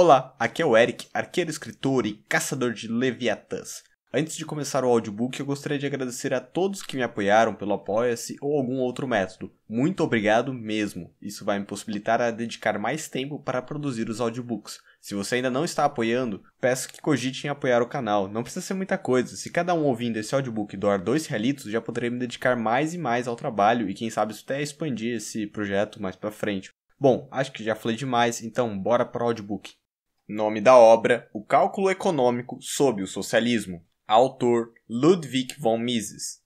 Olá, aqui é o Eric, arqueiro escritor e caçador de Leviatãs. Antes de começar o audiobook, eu gostaria de agradecer a todos que me apoiaram pelo Apoia-se ou algum outro método. Muito obrigado mesmo. Isso vai me possibilitar a dedicar mais tempo para produzir os audiobooks. Se você ainda não está apoiando, peço que cogite em apoiar o canal. Não precisa ser muita coisa. Se cada um ouvindo esse audiobook doar dois realitos, já poderei me dedicar mais e mais ao trabalho e quem sabe isso até expandir esse projeto mais para frente. Bom, acho que já falei demais, então bora para o audiobook. Nome da obra: O Cálculo Econômico sob o Socialismo. Autor: Ludwig von Mises.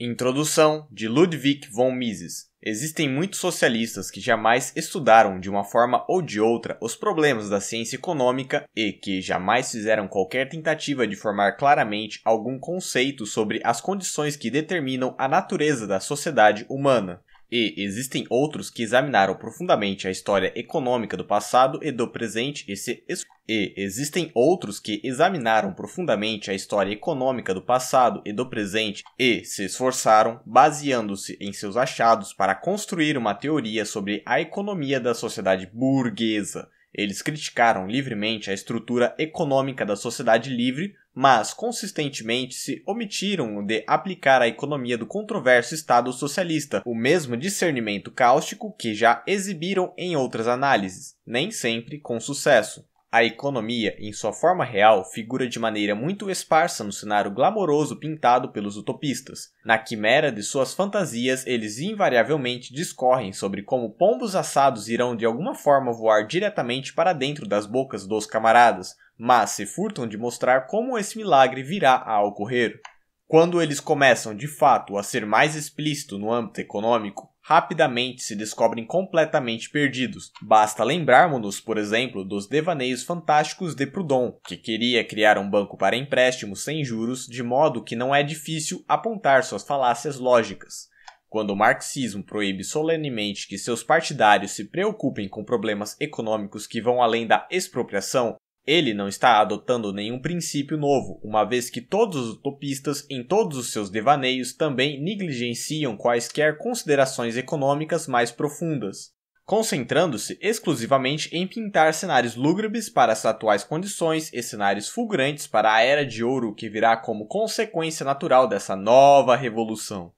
Introdução de Ludwig von Mises. Existem muitos socialistas que jamais estudaram de uma forma ou de outra os problemas da ciência econômica e que jamais fizeram qualquer tentativa de formar claramente algum conceito sobre as condições que determinam a natureza da sociedade humana. E existem outros que examinaram profundamente a história econômica do passado e do presente e se es... e existem outros que examinaram profundamente a história econômica do passado e do presente e se esforçaram, baseando-se em seus achados, para construir uma teoria sobre a economia da sociedade burguesa. Eles criticaram livremente a estrutura econômica da sociedade livre, mas consistentemente se omitiram de aplicar à economia do controverso Estado socialista o mesmo discernimento cáustico que já exibiram em outras análises, nem sempre com sucesso. A economia, em sua forma real, figura de maneira muito esparsa no cenário glamouroso pintado pelos utopistas. Na quimera de suas fantasias, eles invariavelmente discorrem sobre como pombos assados irão de alguma forma voar diretamente para dentro das bocas dos camaradas, mas se furtam de mostrar como esse milagre virá a ocorrer. Quando eles começam de fato a ser mais explícito no âmbito econômico, rapidamente se descobrem completamente perdidos. Basta lembrarmos-nos, por exemplo, dos devaneios fantásticos de Proudhon, que queria criar um banco para empréstimos sem juros, de modo que não é difícil apontar suas falácias lógicas. Quando o marxismo proíbe solenemente que seus partidários se preocupem com problemas econômicos que vão além da expropriação, ele não está adotando nenhum princípio novo, uma vez que todos os utopistas, em todos os seus devaneios, também negligenciam quaisquer considerações econômicas mais profundas, concentrando-se exclusivamente em pintar cenários lúgubres para as atuais condições e cenários fulgurantes para a era de ouro que virá como consequência natural dessa nova revolução.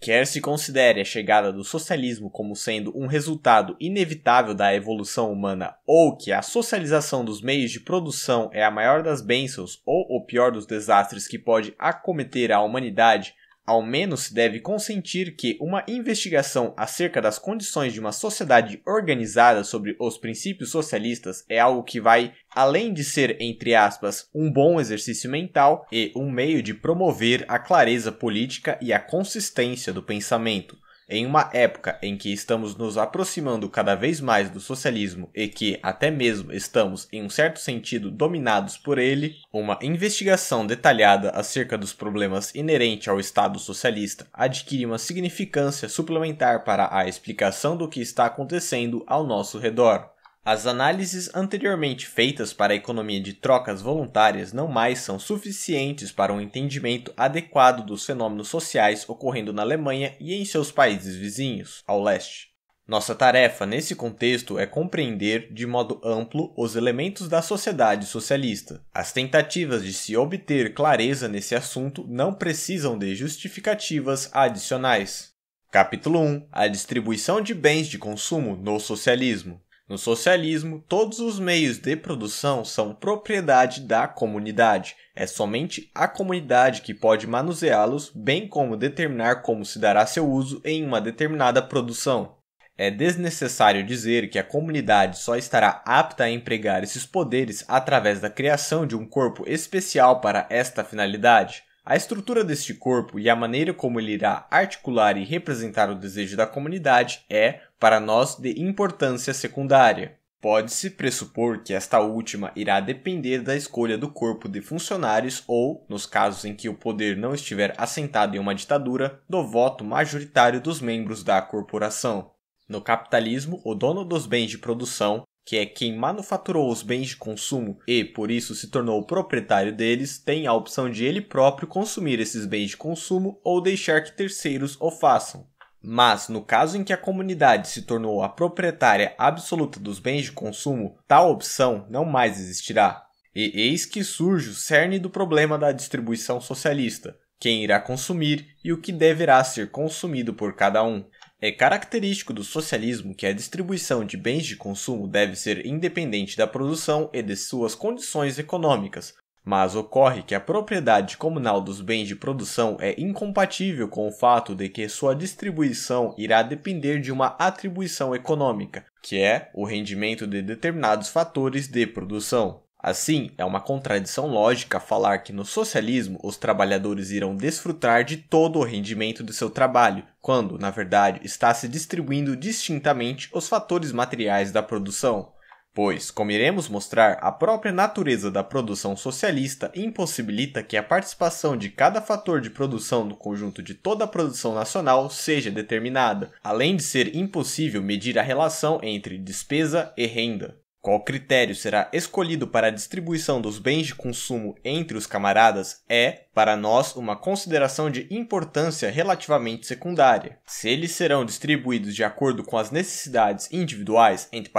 Quer se considere a chegada do socialismo como sendo um resultado inevitável da evolução humana ou que a socialização dos meios de produção é a maior das bênçãos ou o pior dos desastres que pode acometer a humanidade, ao menos se deve consentir que uma investigação acerca das condições de uma sociedade organizada sobre os princípios socialistas é algo que vai além de ser, entre aspas, um bom exercício mental e um meio de promover a clareza política e a consistência do pensamento. Em uma época em que estamos nos aproximando cada vez mais do socialismo e que até mesmo estamos, em um certo sentido, dominados por ele, uma investigação detalhada acerca dos problemas inerentes ao Estado socialista adquire uma significância suplementar para a explicação do que está acontecendo ao nosso redor. As análises anteriormente feitas para a economia de trocas voluntárias não mais são suficientes para um entendimento adequado dos fenômenos sociais ocorrendo na Alemanha e em seus países vizinhos, ao leste. Nossa tarefa nesse contexto é compreender de modo amplo os elementos da sociedade socialista. As tentativas de se obter clareza nesse assunto não precisam de justificativas adicionais. Capítulo 1 A distribuição de bens de consumo no socialismo. No socialismo, todos os meios de produção são propriedade da comunidade. É somente a comunidade que pode manuseá-los, bem como determinar como se dará seu uso em uma determinada produção. É desnecessário dizer que a comunidade só estará apta a empregar esses poderes através da criação de um corpo especial para esta finalidade. A estrutura deste corpo e a maneira como ele irá articular e representar o desejo da comunidade é, para nós, de importância secundária. Pode-se pressupor que esta última irá depender da escolha do corpo de funcionários ou, nos casos em que o poder não estiver assentado em uma ditadura, do voto majoritário dos membros da corporação. No capitalismo, o dono dos bens de produção que é quem manufaturou os bens de consumo e, por isso, se tornou o proprietário deles, tem a opção de ele próprio consumir esses bens de consumo ou deixar que terceiros o façam. Mas, no caso em que a comunidade se tornou a proprietária absoluta dos bens de consumo, tal opção não mais existirá. E eis que surge o cerne do problema da distribuição socialista: quem irá consumir e o que deverá ser consumido por cada um. É característico do socialismo que a distribuição de bens de consumo deve ser independente da produção e de suas condições econômicas, mas ocorre que a propriedade comunal dos bens de produção é incompatível com o fato de que sua distribuição irá depender de uma atribuição econômica, que é o rendimento de determinados fatores de produção. Assim, é uma contradição lógica falar que no socialismo os trabalhadores irão desfrutar de todo o rendimento do seu trabalho, quando, na verdade, está se distribuindo distintamente os fatores materiais da produção. Pois, como iremos mostrar, a própria natureza da produção socialista impossibilita que a participação de cada fator de produção no conjunto de toda a produção nacional seja determinada, além de ser impossível medir a relação entre despesa e renda. Qual critério será escolhido para a distribuição dos bens de consumo entre os camaradas é, para nós, uma consideração de importância relativamente secundária. Se eles serão distribuídos de acordo com as necessidades individuais, entre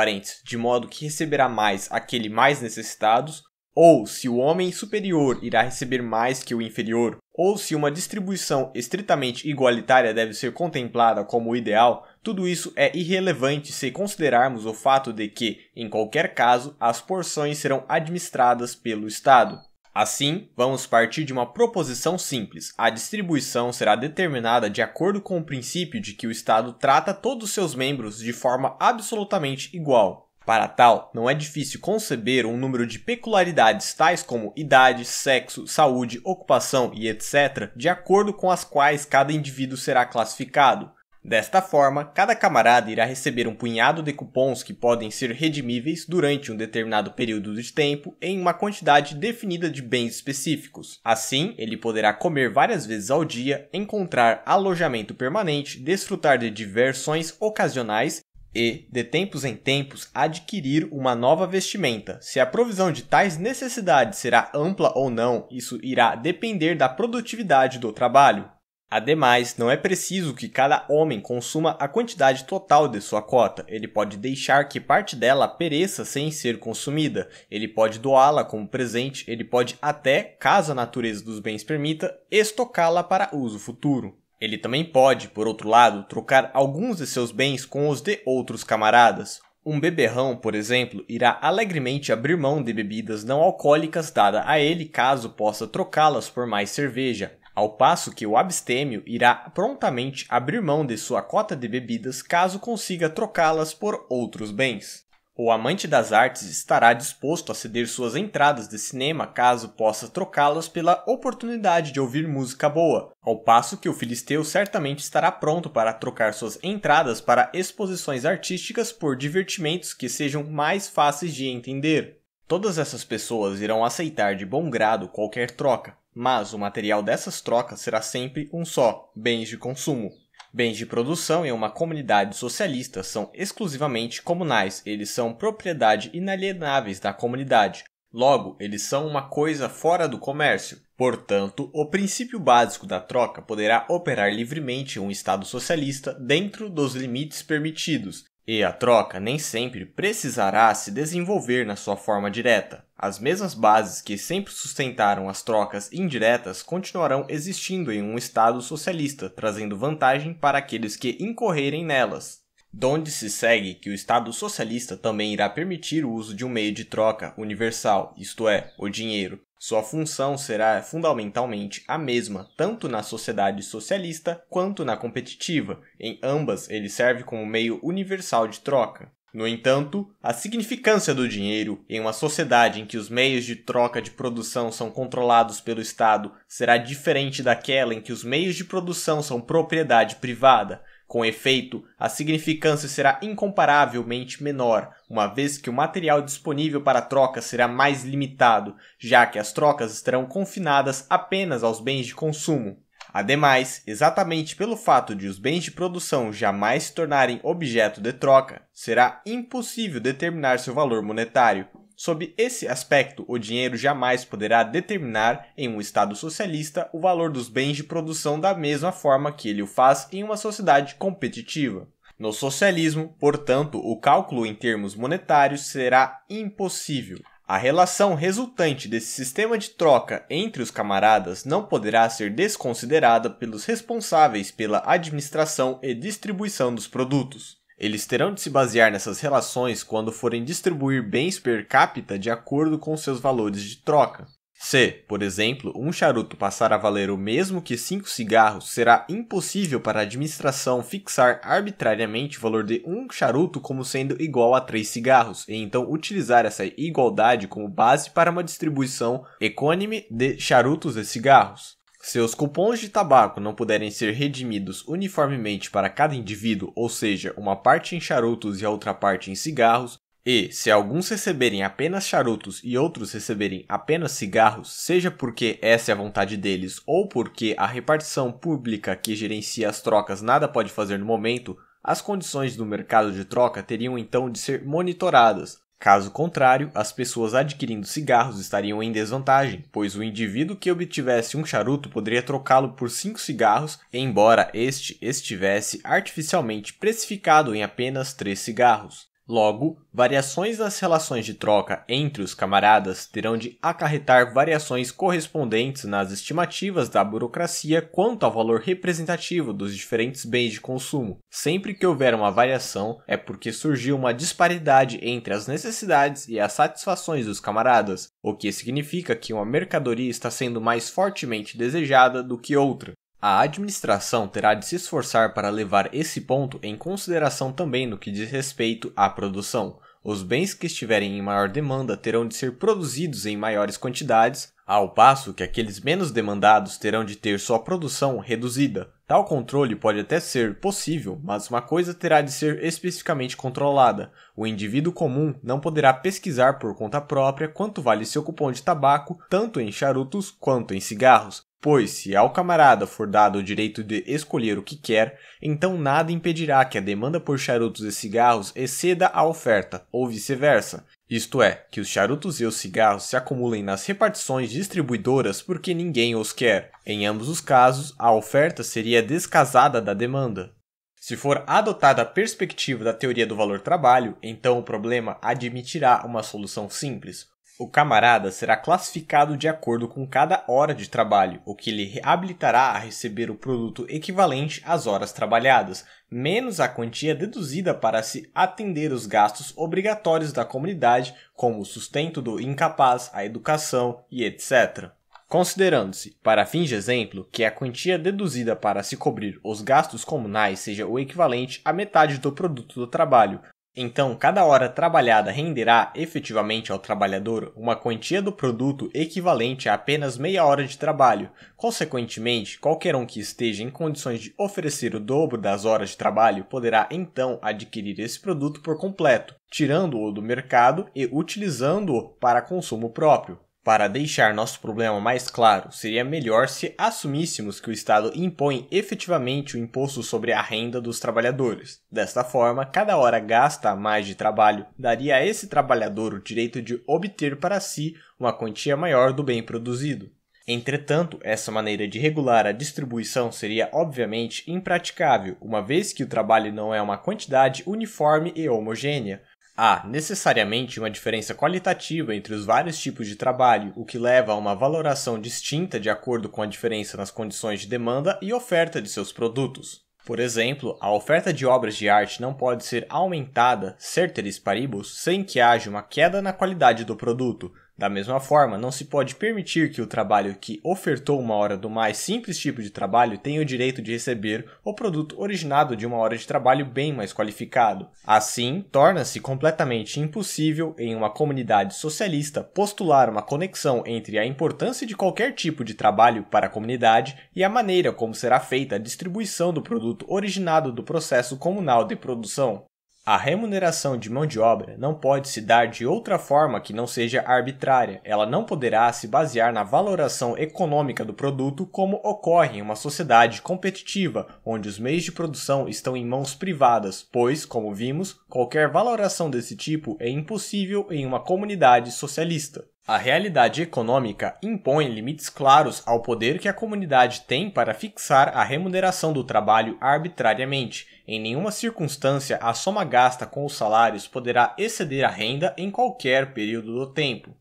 de modo que receberá mais aquele mais necessitados, ou se o homem superior irá receber mais que o inferior, ou se uma distribuição estritamente igualitária deve ser contemplada como ideal, tudo isso é irrelevante se considerarmos o fato de que, em qualquer caso, as porções serão administradas pelo Estado. Assim, vamos partir de uma proposição simples. A distribuição será determinada de acordo com o princípio de que o Estado trata todos seus membros de forma absolutamente igual. Para tal, não é difícil conceber um número de peculiaridades tais como idade, sexo, saúde, ocupação e etc., de acordo com as quais cada indivíduo será classificado. Desta forma, cada camarada irá receber um punhado de cupons que podem ser redimíveis durante um determinado período de tempo em uma quantidade definida de bens específicos. Assim, ele poderá comer várias vezes ao dia, encontrar alojamento permanente, desfrutar de diversões ocasionais e, de tempos em tempos, adquirir uma nova vestimenta. Se a provisão de tais necessidades será ampla ou não, isso irá depender da produtividade do trabalho. Ademais, não é preciso que cada homem consuma a quantidade total de sua cota. Ele pode deixar que parte dela pereça sem ser consumida. Ele pode doá-la como presente, ele pode até, caso a natureza dos bens permita, estocá-la para uso futuro. Ele também pode, por outro lado, trocar alguns de seus bens com os de outros camaradas. Um beberrão, por exemplo, irá alegremente abrir mão de bebidas não alcoólicas dada a ele caso possa trocá-las por mais cerveja, ao passo que o abstêmio irá prontamente abrir mão de sua cota de bebidas caso consiga trocá-las por outros bens. O amante das artes estará disposto a ceder suas entradas de cinema caso possa trocá-las pela oportunidade de ouvir música boa, ao passo que o filisteu certamente estará pronto para trocar suas entradas para exposições artísticas por divertimentos que sejam mais fáceis de entender. Todas essas pessoas irão aceitar de bom grado qualquer troca, mas o material dessas trocas será sempre um só: bens de consumo. Bens de produção em uma comunidade socialista são exclusivamente comunais, eles são propriedade inalienáveis da comunidade. Logo, eles são uma coisa fora do comércio. Portanto, o princípio básico da troca poderá operar livremente em um Estado socialista dentro dos limites permitidos, e a troca nem sempre precisará se desenvolver na sua forma direta. As mesmas bases que sempre sustentaram as trocas indiretas continuarão existindo em um Estado socialista, trazendo vantagem para aqueles que incorrerem nelas. Donde se segue que o Estado socialista também irá permitir o uso de um meio de troca universal, isto é, o dinheiro, sua função será fundamentalmente a mesma, tanto na sociedade socialista quanto na competitiva. Em ambas, ele serve como meio universal de troca. No entanto, a significância do dinheiro em uma sociedade em que os meios de troca de produção são controlados pelo Estado será diferente daquela em que os meios de produção são propriedade privada. Com efeito, a significância será incomparavelmente menor, uma vez que o material disponível para troca será mais limitado, já que as trocas estarão confinadas apenas aos bens de consumo. Ademais, exatamente pelo fato de os bens de produção jamais se tornarem objeto de troca, será impossível determinar seu valor monetário, Sob esse aspecto, o dinheiro jamais poderá determinar, em um Estado socialista, o valor dos bens de produção da mesma forma que ele o faz em uma sociedade competitiva. No socialismo, portanto, o cálculo em termos monetários será impossível. A relação resultante desse sistema de troca entre os camaradas não poderá ser desconsiderada pelos responsáveis pela administração e distribuição dos produtos. Eles terão de se basear nessas relações quando forem distribuir bens per capita de acordo com seus valores de troca. Se, por exemplo, um charuto passar a valer o mesmo que cinco cigarros, será impossível para a administração fixar arbitrariamente o valor de um charuto como sendo igual a três cigarros, e então utilizar essa igualdade como base para uma distribuição econômica de charutos e cigarros. Se os cupons de tabaco não puderem ser redimidos uniformemente para cada indivíduo, ou seja, uma parte em charutos e a outra parte em cigarros, e se alguns receberem apenas charutos e outros receberem apenas cigarros, seja porque essa é a vontade deles ou porque a repartição pública que gerencia as trocas nada pode fazer no momento, as condições do mercado de troca teriam então de ser monitoradas, Caso contrário, as pessoas adquirindo cigarros estariam em desvantagem, pois o indivíduo que obtivesse um charuto poderia trocá-lo por cinco cigarros, embora este estivesse artificialmente precificado em apenas três cigarros. Logo, variações nas relações de troca entre os camaradas terão de acarretar variações correspondentes nas estimativas da burocracia quanto ao valor representativo dos diferentes bens de consumo. Sempre que houver uma variação, é porque surgiu uma disparidade entre as necessidades e as satisfações dos camaradas, o que significa que uma mercadoria está sendo mais fortemente desejada do que outra. A administração terá de se esforçar para levar esse ponto em consideração também no que diz respeito à produção. Os bens que estiverem em maior demanda terão de ser produzidos em maiores quantidades, ao passo que aqueles menos demandados terão de ter sua produção reduzida. Tal controle pode até ser possível, mas uma coisa terá de ser especificamente controlada. O indivíduo comum não poderá pesquisar por conta própria quanto vale seu cupom de tabaco, tanto em charutos quanto em cigarros, Pois, se ao camarada for dado o direito de escolher o que quer, então nada impedirá que a demanda por charutos e cigarros exceda a oferta, ou vice-versa. Isto é, que os charutos e os cigarros se acumulem nas repartições distribuidoras porque ninguém os quer. Em ambos os casos, a oferta seria descasada da demanda. Se for adotada a perspectiva da teoria do valor trabalho, então o problema admitirá uma solução simples, o camarada será classificado de acordo com cada hora de trabalho, o que lhe habilitará a receber o produto equivalente às horas trabalhadas, menos a quantia deduzida para se atender os gastos obrigatórios da comunidade, como o sustento do incapaz, a educação e etc. Considerando-se, para fins de exemplo, que a quantia deduzida para se cobrir os gastos comunais seja o equivalente à metade do produto do trabalho, então, cada hora trabalhada renderá efetivamente ao trabalhador uma quantia do produto equivalente a apenas meia hora de trabalho. Consequentemente, qualquer um que esteja em condições de oferecer o dobro das horas de trabalho poderá então adquirir esse produto por completo, tirando-o do mercado e utilizando-o para consumo próprio. Para deixar nosso problema mais claro, seria melhor se assumíssemos que o Estado impõe efetivamente o imposto sobre a renda dos trabalhadores. Desta forma, cada hora gasta a mais de trabalho daria a esse trabalhador o direito de obter para si uma quantia maior do bem produzido. Entretanto, essa maneira de regular a distribuição seria obviamente impraticável, uma vez que o trabalho não é uma quantidade uniforme e homogênea, Há, necessariamente, uma diferença qualitativa entre os vários tipos de trabalho, o que leva a uma valoração distinta de acordo com a diferença nas condições de demanda e oferta de seus produtos. Por exemplo, a oferta de obras de arte não pode ser aumentada, certeris paribus, sem que haja uma queda na qualidade do produto, da mesma forma, não se pode permitir que o trabalho que ofertou uma hora do mais simples tipo de trabalho tenha o direito de receber o produto originado de uma hora de trabalho bem mais qualificado. Assim, torna-se completamente impossível em uma comunidade socialista postular uma conexão entre a importância de qualquer tipo de trabalho para a comunidade e a maneira como será feita a distribuição do produto originado do processo comunal de produção. A remuneração de mão de obra não pode se dar de outra forma que não seja arbitrária. Ela não poderá se basear na valoração econômica do produto, como ocorre em uma sociedade competitiva, onde os meios de produção estão em mãos privadas, pois, como vimos, qualquer valoração desse tipo é impossível em uma comunidade socialista. A realidade econômica impõe limites claros ao poder que a comunidade tem para fixar a remuneração do trabalho arbitrariamente em nenhuma circunstância, a soma gasta com os salários poderá exceder a renda em qualquer período do tempo.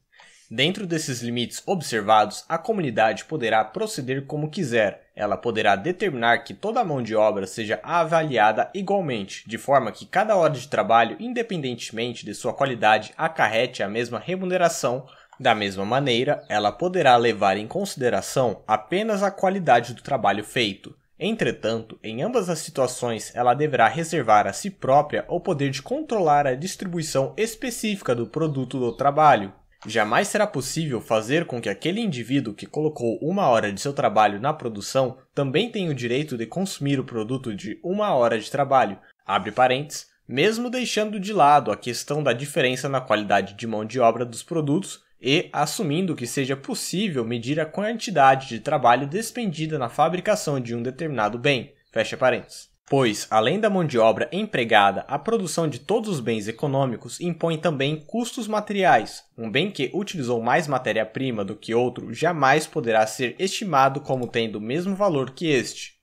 Dentro desses limites observados, a comunidade poderá proceder como quiser. Ela poderá determinar que toda a mão de obra seja avaliada igualmente, de forma que cada hora de trabalho, independentemente de sua qualidade, acarrete a mesma remuneração. Da mesma maneira, ela poderá levar em consideração apenas a qualidade do trabalho feito. Entretanto, em ambas as situações, ela deverá reservar a si própria o poder de controlar a distribuição específica do produto do trabalho. Jamais será possível fazer com que aquele indivíduo que colocou uma hora de seu trabalho na produção também tenha o direito de consumir o produto de uma hora de trabalho, abre parênteses, mesmo deixando de lado a questão da diferença na qualidade de mão de obra dos produtos e assumindo que seja possível medir a quantidade de trabalho despendida na fabricação de um determinado bem. Fecha parênteses. Pois, além da mão de obra empregada, a produção de todos os bens econômicos impõe também custos materiais. Um bem que utilizou mais matéria-prima do que outro jamais poderá ser estimado como tendo o mesmo valor que este.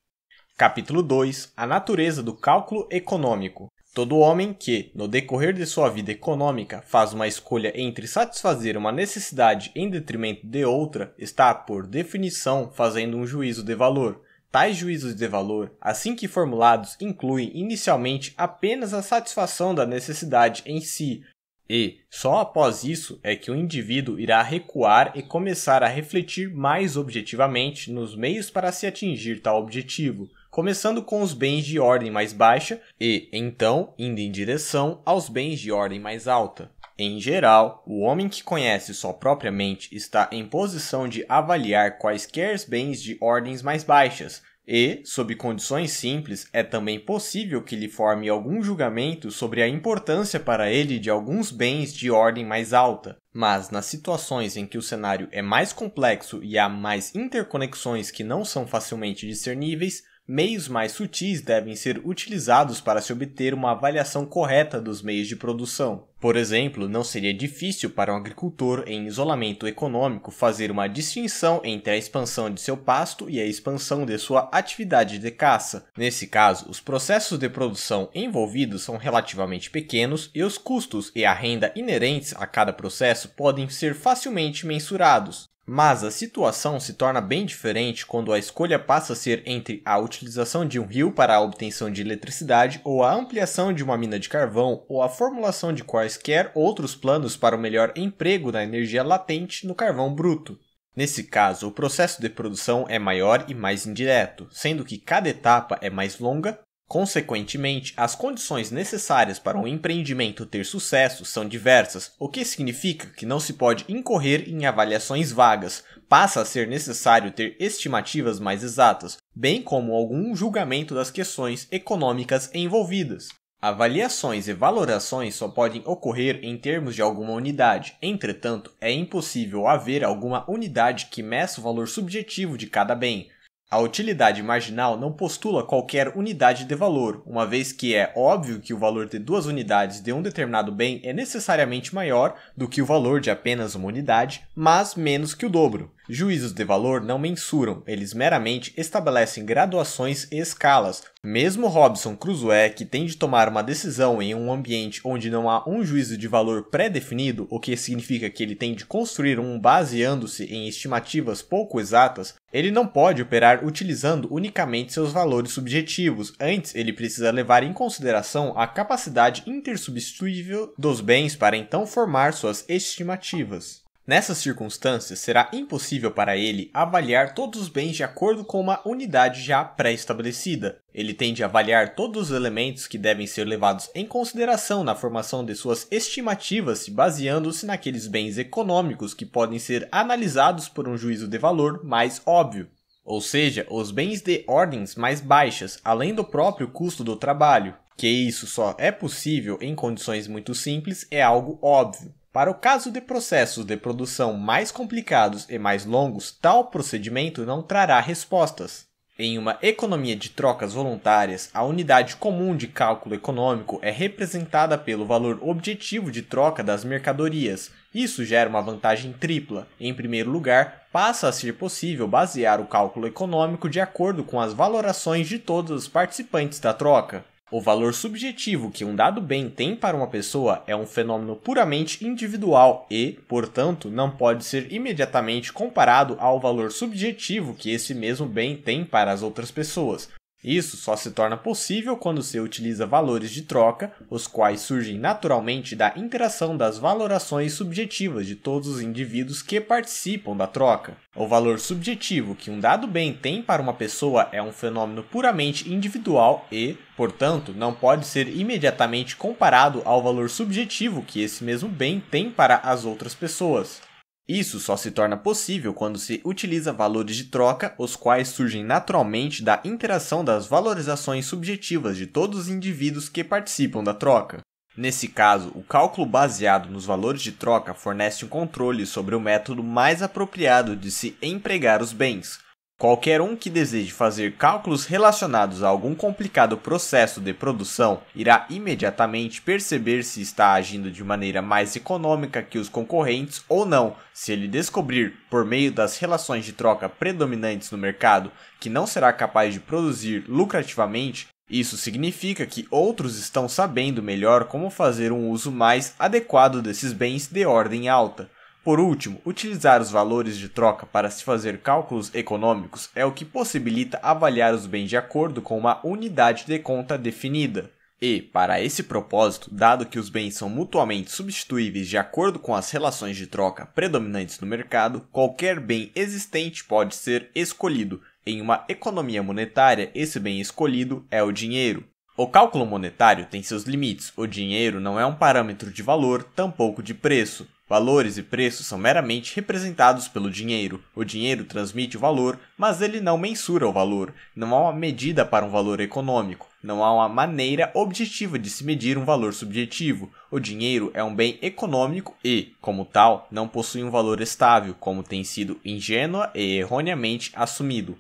Capítulo 2 A natureza do cálculo econômico. Todo homem que, no decorrer de sua vida econômica, faz uma escolha entre satisfazer uma necessidade em detrimento de outra, está, por definição, fazendo um juízo de valor. Tais juízos de valor, assim que formulados, incluem inicialmente apenas a satisfação da necessidade em si, e só após isso é que o indivíduo irá recuar e começar a refletir mais objetivamente nos meios para se atingir tal objetivo começando com os bens de ordem mais baixa e, então, indo em direção aos bens de ordem mais alta. Em geral, o homem que conhece sua própria mente está em posição de avaliar quaisquer bens de ordens mais baixas, e, sob condições simples, é também possível que lhe forme algum julgamento sobre a importância para ele de alguns bens de ordem mais alta. Mas nas situações em que o cenário é mais complexo e há mais interconexões que não são facilmente discerníveis, Meios mais sutis devem ser utilizados para se obter uma avaliação correta dos meios de produção. Por exemplo, não seria difícil para um agricultor em isolamento econômico fazer uma distinção entre a expansão de seu pasto e a expansão de sua atividade de caça. Nesse caso, os processos de produção envolvidos são relativamente pequenos e os custos e a renda inerentes a cada processo podem ser facilmente mensurados. Mas a situação se torna bem diferente quando a escolha passa a ser entre a utilização de um rio para a obtenção de eletricidade ou a ampliação de uma mina de carvão ou a formulação de quaisquer outros planos para o melhor emprego da energia latente no carvão bruto. Nesse caso, o processo de produção é maior e mais indireto, sendo que cada etapa é mais longa, Consequentemente, as condições necessárias para um empreendimento ter sucesso são diversas, o que significa que não se pode incorrer em avaliações vagas, passa a ser necessário ter estimativas mais exatas, bem como algum julgamento das questões econômicas envolvidas. Avaliações e valorações só podem ocorrer em termos de alguma unidade, entretanto, é impossível haver alguma unidade que meça o valor subjetivo de cada bem, a utilidade marginal não postula qualquer unidade de valor, uma vez que é óbvio que o valor de duas unidades de um determinado bem é necessariamente maior do que o valor de apenas uma unidade, mas menos que o dobro. Juízos de valor não mensuram, eles meramente estabelecem graduações e escalas. Mesmo Robson Crusoe, que tem de tomar uma decisão em um ambiente onde não há um juízo de valor pré-definido, o que significa que ele tem de construir um baseando-se em estimativas pouco exatas, ele não pode operar utilizando unicamente seus valores subjetivos, antes ele precisa levar em consideração a capacidade intersubstituível dos bens para então formar suas estimativas. Nessas circunstâncias, será impossível para ele avaliar todos os bens de acordo com uma unidade já pré-estabelecida. Ele tende a avaliar todos os elementos que devem ser levados em consideração na formação de suas estimativas, baseando-se naqueles bens econômicos que podem ser analisados por um juízo de valor mais óbvio ou seja, os bens de ordens mais baixas, além do próprio custo do trabalho. Que isso só é possível em condições muito simples é algo óbvio. Para o caso de processos de produção mais complicados e mais longos, tal procedimento não trará respostas. Em uma economia de trocas voluntárias, a unidade comum de cálculo econômico é representada pelo valor objetivo de troca das mercadorias. Isso gera uma vantagem tripla. Em primeiro lugar, passa a ser possível basear o cálculo econômico de acordo com as valorações de todos os participantes da troca. O valor subjetivo que um dado bem tem para uma pessoa é um fenômeno puramente individual e, portanto, não pode ser imediatamente comparado ao valor subjetivo que esse mesmo bem tem para as outras pessoas, isso só se torna possível quando se utiliza valores de troca, os quais surgem naturalmente da interação das valorações subjetivas de todos os indivíduos que participam da troca. O valor subjetivo que um dado bem tem para uma pessoa é um fenômeno puramente individual e, portanto, não pode ser imediatamente comparado ao valor subjetivo que esse mesmo bem tem para as outras pessoas. Isso só se torna possível quando se utiliza valores de troca, os quais surgem naturalmente da interação das valorizações subjetivas de todos os indivíduos que participam da troca. Nesse caso, o cálculo baseado nos valores de troca fornece um controle sobre o método mais apropriado de se empregar os bens, Qualquer um que deseje fazer cálculos relacionados a algum complicado processo de produção irá imediatamente perceber se está agindo de maneira mais econômica que os concorrentes ou não, se ele descobrir, por meio das relações de troca predominantes no mercado, que não será capaz de produzir lucrativamente. Isso significa que outros estão sabendo melhor como fazer um uso mais adequado desses bens de ordem alta. Por último, utilizar os valores de troca para se fazer cálculos econômicos é o que possibilita avaliar os bens de acordo com uma unidade de conta definida. E, para esse propósito, dado que os bens são mutuamente substituíveis de acordo com as relações de troca predominantes no mercado, qualquer bem existente pode ser escolhido. Em uma economia monetária, esse bem escolhido é o dinheiro. O cálculo monetário tem seus limites. O dinheiro não é um parâmetro de valor, tampouco de preço. Valores e preços são meramente representados pelo dinheiro. O dinheiro transmite o valor, mas ele não mensura o valor. Não há uma medida para um valor econômico. Não há uma maneira objetiva de se medir um valor subjetivo. O dinheiro é um bem econômico e, como tal, não possui um valor estável, como tem sido ingênua e erroneamente assumido.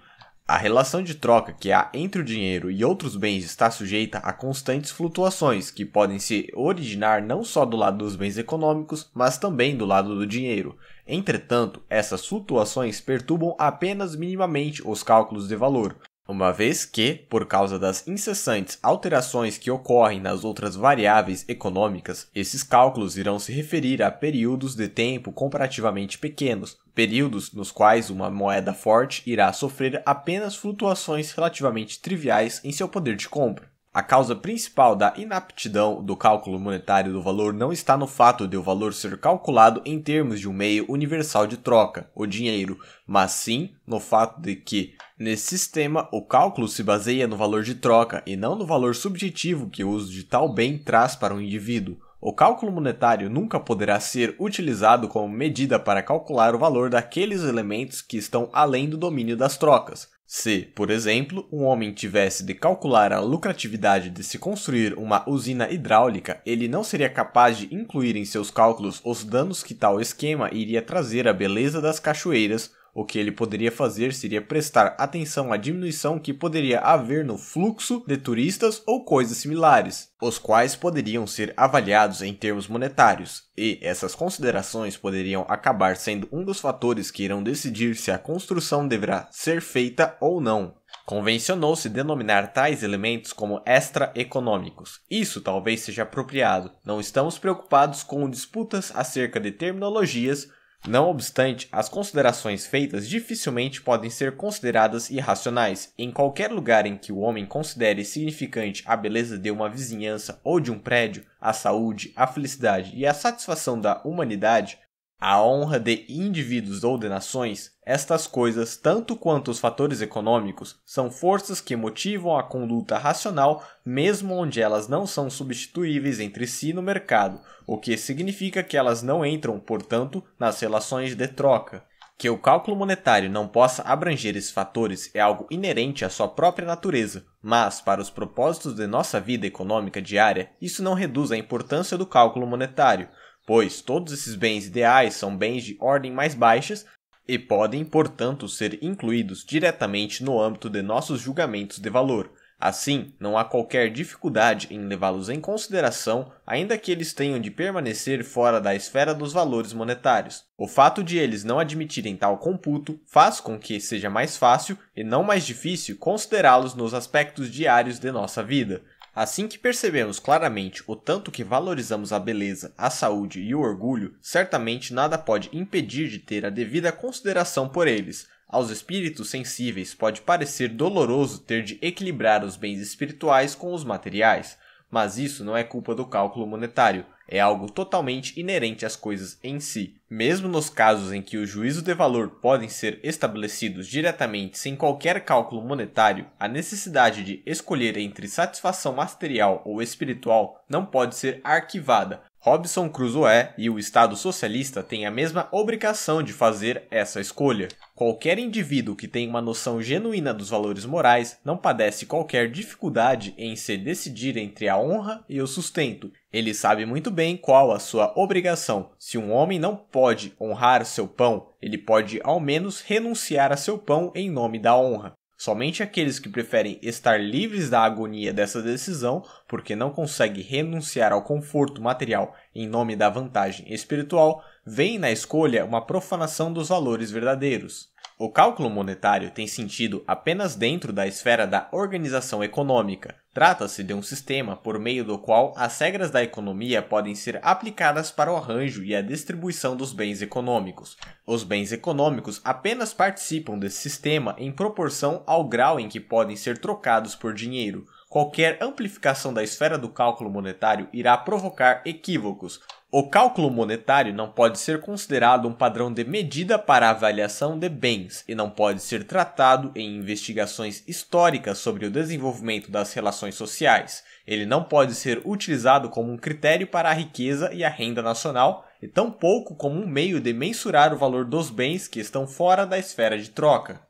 A relação de troca que há entre o dinheiro e outros bens está sujeita a constantes flutuações que podem se originar não só do lado dos bens econômicos, mas também do lado do dinheiro. Entretanto, essas flutuações perturbam apenas minimamente os cálculos de valor, uma vez que, por causa das incessantes alterações que ocorrem nas outras variáveis econômicas, esses cálculos irão se referir a períodos de tempo comparativamente pequenos, períodos nos quais uma moeda forte irá sofrer apenas flutuações relativamente triviais em seu poder de compra. A causa principal da inaptidão do cálculo monetário do valor não está no fato de o valor ser calculado em termos de um meio universal de troca, o dinheiro, mas sim no fato de que, nesse sistema, o cálculo se baseia no valor de troca e não no valor subjetivo que o uso de tal bem traz para o um indivíduo. O cálculo monetário nunca poderá ser utilizado como medida para calcular o valor daqueles elementos que estão além do domínio das trocas. Se, por exemplo, um homem tivesse de calcular a lucratividade de se construir uma usina hidráulica, ele não seria capaz de incluir em seus cálculos os danos que tal esquema iria trazer à beleza das cachoeiras o que ele poderia fazer seria prestar atenção à diminuição que poderia haver no fluxo de turistas ou coisas similares, os quais poderiam ser avaliados em termos monetários, e essas considerações poderiam acabar sendo um dos fatores que irão decidir se a construção deverá ser feita ou não. Convencionou-se denominar tais elementos como extra-econômicos. Isso talvez seja apropriado. Não estamos preocupados com disputas acerca de terminologias não obstante, as considerações feitas dificilmente podem ser consideradas irracionais. Em qualquer lugar em que o homem considere significante a beleza de uma vizinhança ou de um prédio, a saúde, a felicidade e a satisfação da humanidade, a honra de indivíduos ou de nações, estas coisas, tanto quanto os fatores econômicos, são forças que motivam a conduta racional, mesmo onde elas não são substituíveis entre si no mercado, o que significa que elas não entram, portanto, nas relações de troca. Que o cálculo monetário não possa abranger esses fatores é algo inerente à sua própria natureza, mas, para os propósitos de nossa vida econômica diária, isso não reduz a importância do cálculo monetário pois todos esses bens ideais são bens de ordem mais baixas e podem, portanto, ser incluídos diretamente no âmbito de nossos julgamentos de valor. Assim, não há qualquer dificuldade em levá-los em consideração, ainda que eles tenham de permanecer fora da esfera dos valores monetários. O fato de eles não admitirem tal computo faz com que seja mais fácil e não mais difícil considerá-los nos aspectos diários de nossa vida. Assim que percebemos claramente o tanto que valorizamos a beleza, a saúde e o orgulho, certamente nada pode impedir de ter a devida consideração por eles. Aos espíritos sensíveis pode parecer doloroso ter de equilibrar os bens espirituais com os materiais mas isso não é culpa do cálculo monetário, é algo totalmente inerente às coisas em si. Mesmo nos casos em que o juízo de valor podem ser estabelecidos diretamente sem qualquer cálculo monetário, a necessidade de escolher entre satisfação material ou espiritual não pode ser arquivada, Robson Crusoe e o Estado Socialista têm a mesma obrigação de fazer essa escolha. Qualquer indivíduo que tem uma noção genuína dos valores morais não padece qualquer dificuldade em se decidir entre a honra e o sustento. Ele sabe muito bem qual a sua obrigação. Se um homem não pode honrar seu pão, ele pode ao menos renunciar a seu pão em nome da honra. Somente aqueles que preferem estar livres da agonia dessa decisão, porque não conseguem renunciar ao conforto material em nome da vantagem espiritual, veem na escolha uma profanação dos valores verdadeiros. O cálculo monetário tem sentido apenas dentro da esfera da organização econômica, Trata-se de um sistema por meio do qual as regras da economia podem ser aplicadas para o arranjo e a distribuição dos bens econômicos. Os bens econômicos apenas participam desse sistema em proporção ao grau em que podem ser trocados por dinheiro. Qualquer amplificação da esfera do cálculo monetário irá provocar equívocos, o cálculo monetário não pode ser considerado um padrão de medida para avaliação de bens e não pode ser tratado em investigações históricas sobre o desenvolvimento das relações sociais. Ele não pode ser utilizado como um critério para a riqueza e a renda nacional e tampouco como um meio de mensurar o valor dos bens que estão fora da esfera de troca.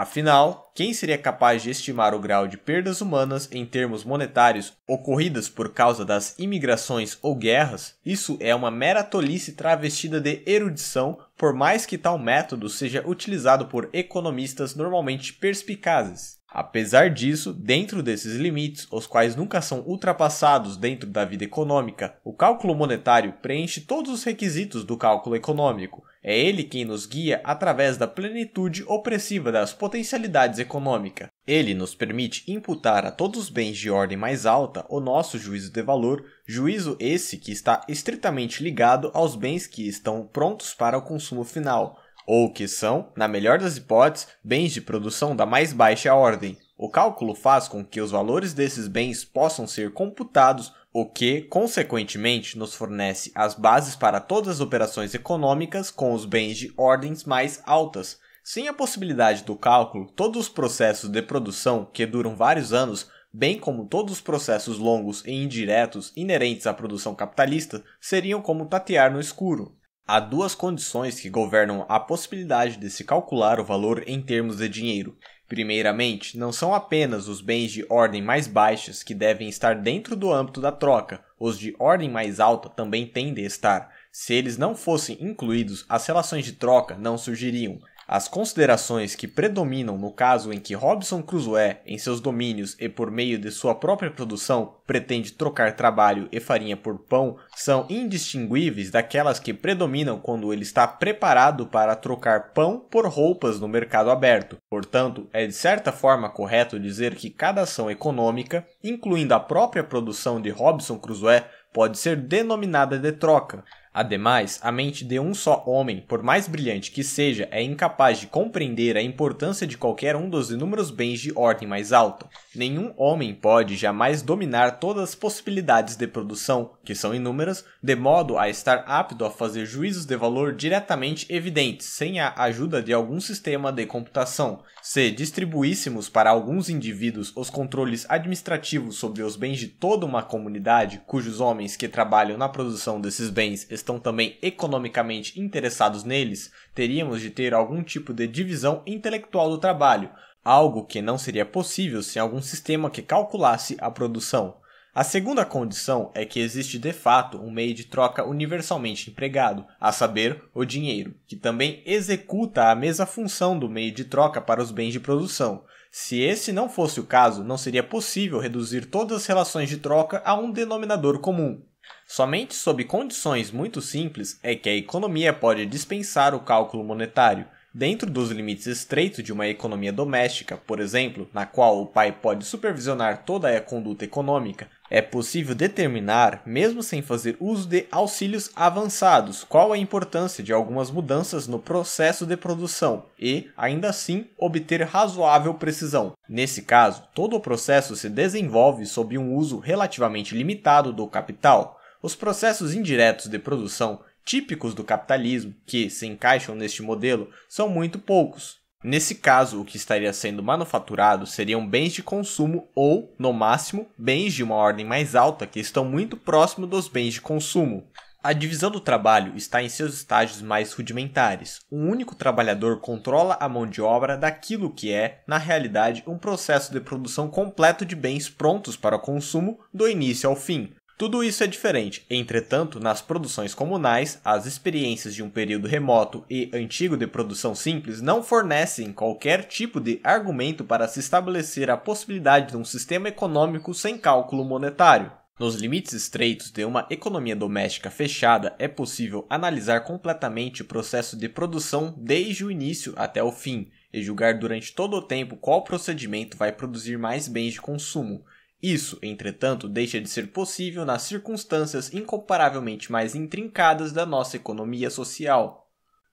Afinal, quem seria capaz de estimar o grau de perdas humanas em termos monetários ocorridas por causa das imigrações ou guerras? Isso é uma mera tolice travestida de erudição, por mais que tal método seja utilizado por economistas normalmente perspicazes. Apesar disso, dentro desses limites, os quais nunca são ultrapassados dentro da vida econômica, o cálculo monetário preenche todos os requisitos do cálculo econômico é ele quem nos guia através da plenitude opressiva das potencialidades econômicas. Ele nos permite imputar a todos os bens de ordem mais alta o nosso juízo de valor, juízo esse que está estritamente ligado aos bens que estão prontos para o consumo final, ou que são, na melhor das hipóteses, bens de produção da mais baixa ordem. O cálculo faz com que os valores desses bens possam ser computados o que, consequentemente, nos fornece as bases para todas as operações econômicas com os bens de ordens mais altas. Sem a possibilidade do cálculo, todos os processos de produção, que duram vários anos, bem como todos os processos longos e indiretos inerentes à produção capitalista, seriam como tatear no escuro. Há duas condições que governam a possibilidade de se calcular o valor em termos de dinheiro. Primeiramente, não são apenas os bens de ordem mais baixas que devem estar dentro do âmbito da troca, os de ordem mais alta também tendem a estar. Se eles não fossem incluídos, as relações de troca não surgiriam. As considerações que predominam no caso em que Robson Crusoe, em seus domínios e por meio de sua própria produção, pretende trocar trabalho e farinha por pão, são indistinguíveis daquelas que predominam quando ele está preparado para trocar pão por roupas no mercado aberto. Portanto, é de certa forma correto dizer que cada ação econômica, incluindo a própria produção de Robson Crusoe, pode ser denominada de troca, Ademais, a mente de um só homem, por mais brilhante que seja, é incapaz de compreender a importância de qualquer um dos inúmeros bens de ordem mais alta. Nenhum homem pode jamais dominar todas as possibilidades de produção, que são inúmeras, de modo a estar apto a fazer juízos de valor diretamente evidentes, sem a ajuda de algum sistema de computação. Se distribuíssemos para alguns indivíduos os controles administrativos sobre os bens de toda uma comunidade, cujos homens que trabalham na produção desses bens estão também economicamente interessados neles, teríamos de ter algum tipo de divisão intelectual do trabalho, algo que não seria possível sem algum sistema que calculasse a produção. A segunda condição é que existe de fato um meio de troca universalmente empregado, a saber, o dinheiro, que também executa a mesma função do meio de troca para os bens de produção. Se esse não fosse o caso, não seria possível reduzir todas as relações de troca a um denominador comum. Somente sob condições muito simples é que a economia pode dispensar o cálculo monetário, Dentro dos limites estreitos de uma economia doméstica, por exemplo, na qual o pai pode supervisionar toda a conduta econômica, é possível determinar, mesmo sem fazer uso de auxílios avançados, qual a importância de algumas mudanças no processo de produção e, ainda assim, obter razoável precisão. Nesse caso, todo o processo se desenvolve sob um uso relativamente limitado do capital. Os processos indiretos de produção típicos do capitalismo que se encaixam neste modelo são muito poucos. Nesse caso, o que estaria sendo manufaturado seriam bens de consumo ou, no máximo, bens de uma ordem mais alta que estão muito próximo dos bens de consumo. A divisão do trabalho está em seus estágios mais rudimentares. Um único trabalhador controla a mão de obra daquilo que é, na realidade, um processo de produção completo de bens prontos para consumo do início ao fim, tudo isso é diferente, entretanto, nas produções comunais, as experiências de um período remoto e antigo de produção simples não fornecem qualquer tipo de argumento para se estabelecer a possibilidade de um sistema econômico sem cálculo monetário. Nos limites estreitos de uma economia doméstica fechada, é possível analisar completamente o processo de produção desde o início até o fim e julgar durante todo o tempo qual procedimento vai produzir mais bens de consumo. Isso, entretanto, deixa de ser possível nas circunstâncias incomparavelmente mais intrincadas da nossa economia social.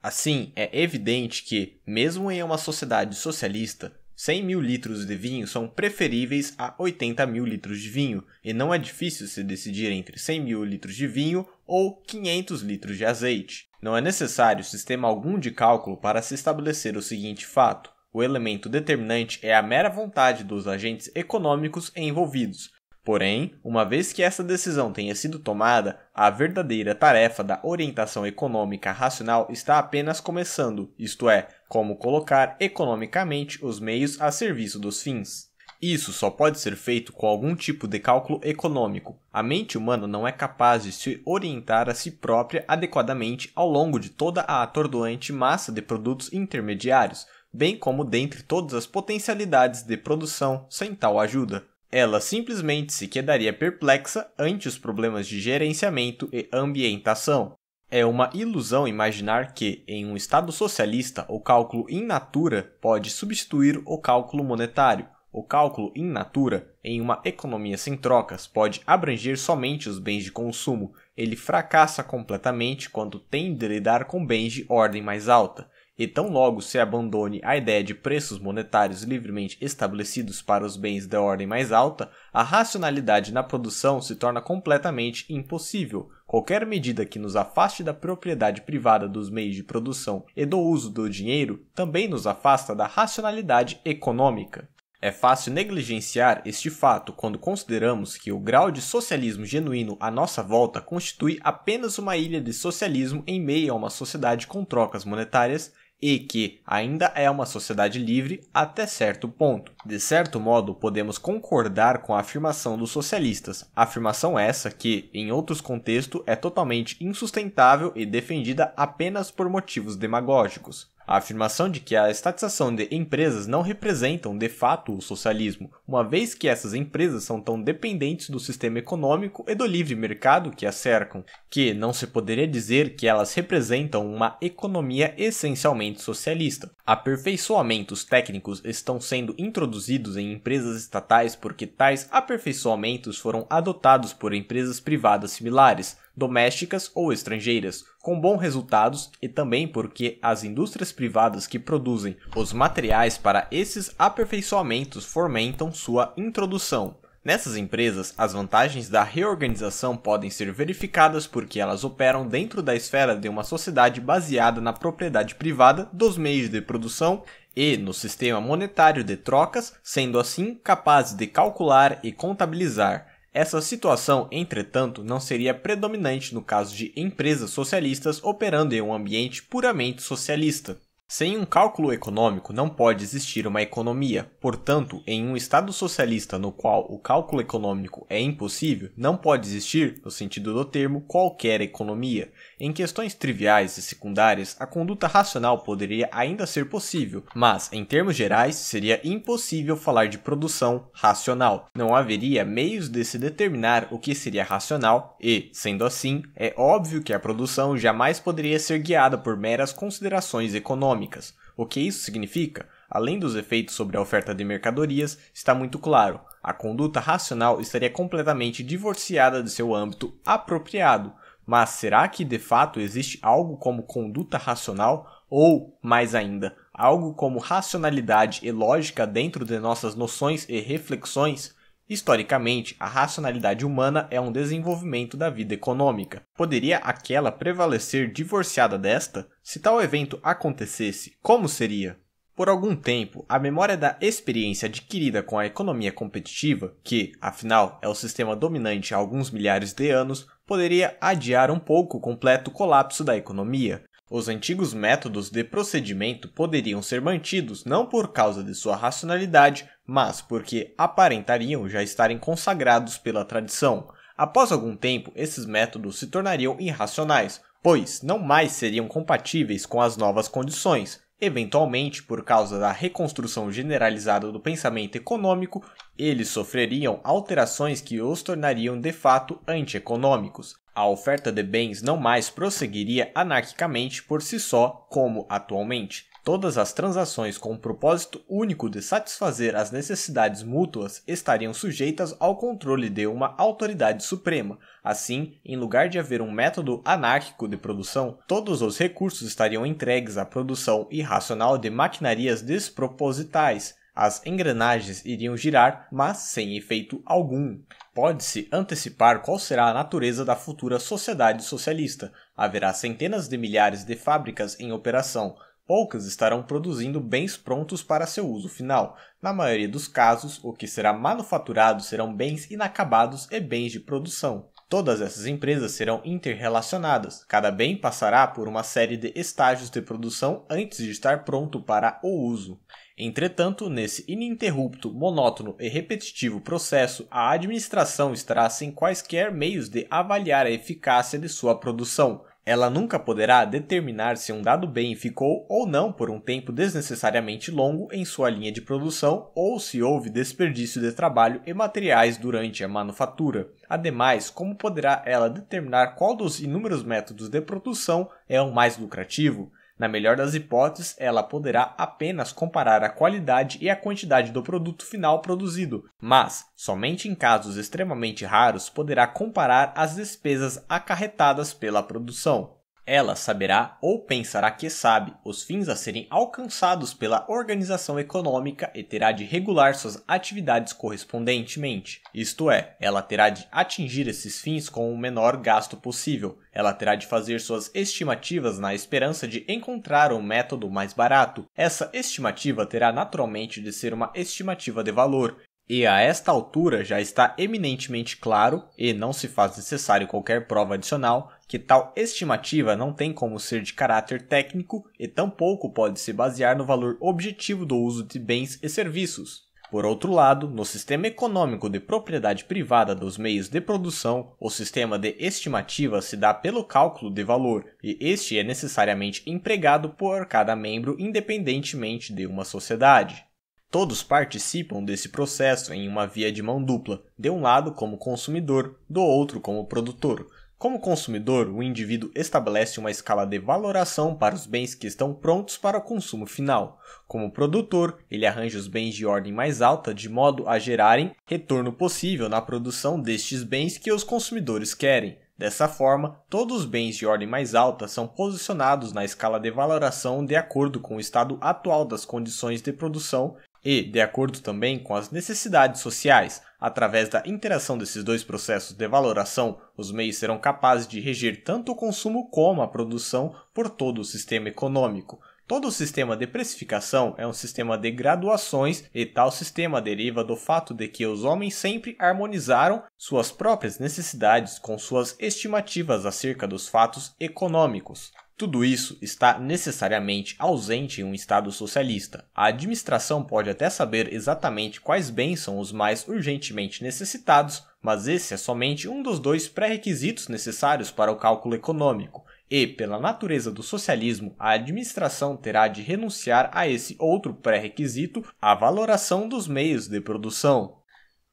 Assim, é evidente que, mesmo em uma sociedade socialista, 100 mil litros de vinho são preferíveis a 80 mil litros de vinho, e não é difícil se decidir entre 100 mil litros de vinho ou 500 litros de azeite. Não é necessário sistema algum de cálculo para se estabelecer o seguinte fato: o elemento determinante é a mera vontade dos agentes econômicos envolvidos. Porém, uma vez que essa decisão tenha sido tomada, a verdadeira tarefa da orientação econômica racional está apenas começando, isto é, como colocar economicamente os meios a serviço dos fins. Isso só pode ser feito com algum tipo de cálculo econômico. A mente humana não é capaz de se orientar a si própria adequadamente ao longo de toda a atordoante massa de produtos intermediários, bem como dentre todas as potencialidades de produção sem tal ajuda. Ela simplesmente se quedaria perplexa ante os problemas de gerenciamento e ambientação. É uma ilusão imaginar que, em um Estado socialista, o cálculo in natura pode substituir o cálculo monetário. O cálculo in natura, em uma economia sem trocas, pode abranger somente os bens de consumo. Ele fracassa completamente quando tem de lidar com bens de ordem mais alta e tão logo se abandone a ideia de preços monetários livremente estabelecidos para os bens da ordem mais alta, a racionalidade na produção se torna completamente impossível. Qualquer medida que nos afaste da propriedade privada dos meios de produção e do uso do dinheiro também nos afasta da racionalidade econômica. É fácil negligenciar este fato quando consideramos que o grau de socialismo genuíno à nossa volta constitui apenas uma ilha de socialismo em meio a uma sociedade com trocas monetárias e que ainda é uma sociedade livre até certo ponto. De certo modo, podemos concordar com a afirmação dos socialistas, afirmação é essa que, em outros contextos, é totalmente insustentável e defendida apenas por motivos demagógicos. A afirmação de que a estatização de empresas não representam de fato o socialismo, uma vez que essas empresas são tão dependentes do sistema econômico e do livre mercado que as cercam, que não se poderia dizer que elas representam uma economia essencialmente socialista. Aperfeiçoamentos técnicos estão sendo introduzidos em empresas estatais porque tais aperfeiçoamentos foram adotados por empresas privadas similares, domésticas ou estrangeiras, com bons resultados e também porque as indústrias privadas que produzem os materiais para esses aperfeiçoamentos fomentam sua introdução. Nessas empresas, as vantagens da reorganização podem ser verificadas porque elas operam dentro da esfera de uma sociedade baseada na propriedade privada dos meios de produção e no sistema monetário de trocas, sendo assim capazes de calcular e contabilizar essa situação, entretanto, não seria predominante no caso de empresas socialistas operando em um ambiente puramente socialista. Sem um cálculo econômico não pode existir uma economia, portanto, em um Estado socialista no qual o cálculo econômico é impossível, não pode existir, no sentido do termo, qualquer economia. Em questões triviais e secundárias, a conduta racional poderia ainda ser possível, mas, em termos gerais, seria impossível falar de produção racional. Não haveria meios de se determinar o que seria racional e, sendo assim, é óbvio que a produção jamais poderia ser guiada por meras considerações econômicas. O que isso significa? Além dos efeitos sobre a oferta de mercadorias, está muito claro. A conduta racional estaria completamente divorciada de seu âmbito apropriado, mas será que de fato existe algo como conduta racional ou, mais ainda, algo como racionalidade e lógica dentro de nossas noções e reflexões? Historicamente, a racionalidade humana é um desenvolvimento da vida econômica. Poderia aquela prevalecer divorciada desta? Se tal evento acontecesse, como seria? Por algum tempo, a memória da experiência adquirida com a economia competitiva, que, afinal, é o sistema dominante há alguns milhares de anos, poderia adiar um pouco o completo colapso da economia. Os antigos métodos de procedimento poderiam ser mantidos não por causa de sua racionalidade, mas porque aparentariam já estarem consagrados pela tradição. Após algum tempo, esses métodos se tornariam irracionais, pois não mais seriam compatíveis com as novas condições. Eventualmente, por causa da reconstrução generalizada do pensamento econômico, eles sofreriam alterações que os tornariam de fato antieconômicos. A oferta de bens não mais prosseguiria anarquicamente por si só, como atualmente. Todas as transações com o propósito único de satisfazer as necessidades mútuas estariam sujeitas ao controle de uma autoridade suprema. Assim, em lugar de haver um método anárquico de produção, todos os recursos estariam entregues à produção irracional de maquinarias despropositais. As engrenagens iriam girar, mas sem efeito algum. Pode-se antecipar qual será a natureza da futura sociedade socialista. Haverá centenas de milhares de fábricas em operação, Poucas estarão produzindo bens prontos para seu uso final. Na maioria dos casos, o que será manufaturado serão bens inacabados e bens de produção. Todas essas empresas serão interrelacionadas. Cada bem passará por uma série de estágios de produção antes de estar pronto para o uso. Entretanto, nesse ininterrupto, monótono e repetitivo processo, a administração estará sem quaisquer meios de avaliar a eficácia de sua produção. Ela nunca poderá determinar se um dado bem ficou ou não por um tempo desnecessariamente longo em sua linha de produção ou se houve desperdício de trabalho e materiais durante a manufatura. Ademais, como poderá ela determinar qual dos inúmeros métodos de produção é o mais lucrativo? Na melhor das hipóteses, ela poderá apenas comparar a qualidade e a quantidade do produto final produzido, mas, somente em casos extremamente raros, poderá comparar as despesas acarretadas pela produção. Ela saberá ou pensará que sabe os fins a serem alcançados pela organização econômica e terá de regular suas atividades correspondentemente. Isto é, ela terá de atingir esses fins com o menor gasto possível. Ela terá de fazer suas estimativas na esperança de encontrar o método mais barato. Essa estimativa terá naturalmente de ser uma estimativa de valor, e a esta altura já está eminentemente claro, e não se faz necessário qualquer prova adicional, que tal estimativa não tem como ser de caráter técnico e tampouco pode se basear no valor objetivo do uso de bens e serviços. Por outro lado, no sistema econômico de propriedade privada dos meios de produção, o sistema de estimativa se dá pelo cálculo de valor, e este é necessariamente empregado por cada membro independentemente de uma sociedade. Todos participam desse processo em uma via de mão dupla, de um lado como consumidor, do outro como produtor, como consumidor, o indivíduo estabelece uma escala de valoração para os bens que estão prontos para o consumo final. Como produtor, ele arranja os bens de ordem mais alta de modo a gerarem retorno possível na produção destes bens que os consumidores querem. Dessa forma, todos os bens de ordem mais alta são posicionados na escala de valoração de acordo com o estado atual das condições de produção e, de acordo também com as necessidades sociais, através da interação desses dois processos de valoração, os meios serão capazes de reger tanto o consumo como a produção por todo o sistema econômico. Todo o sistema de precificação é um sistema de graduações e tal sistema deriva do fato de que os homens sempre harmonizaram suas próprias necessidades com suas estimativas acerca dos fatos econômicos. Tudo isso está necessariamente ausente em um Estado socialista. A administração pode até saber exatamente quais bens são os mais urgentemente necessitados, mas esse é somente um dos dois pré-requisitos necessários para o cálculo econômico, e, pela natureza do socialismo, a administração terá de renunciar a esse outro pré-requisito, a valoração dos meios de produção.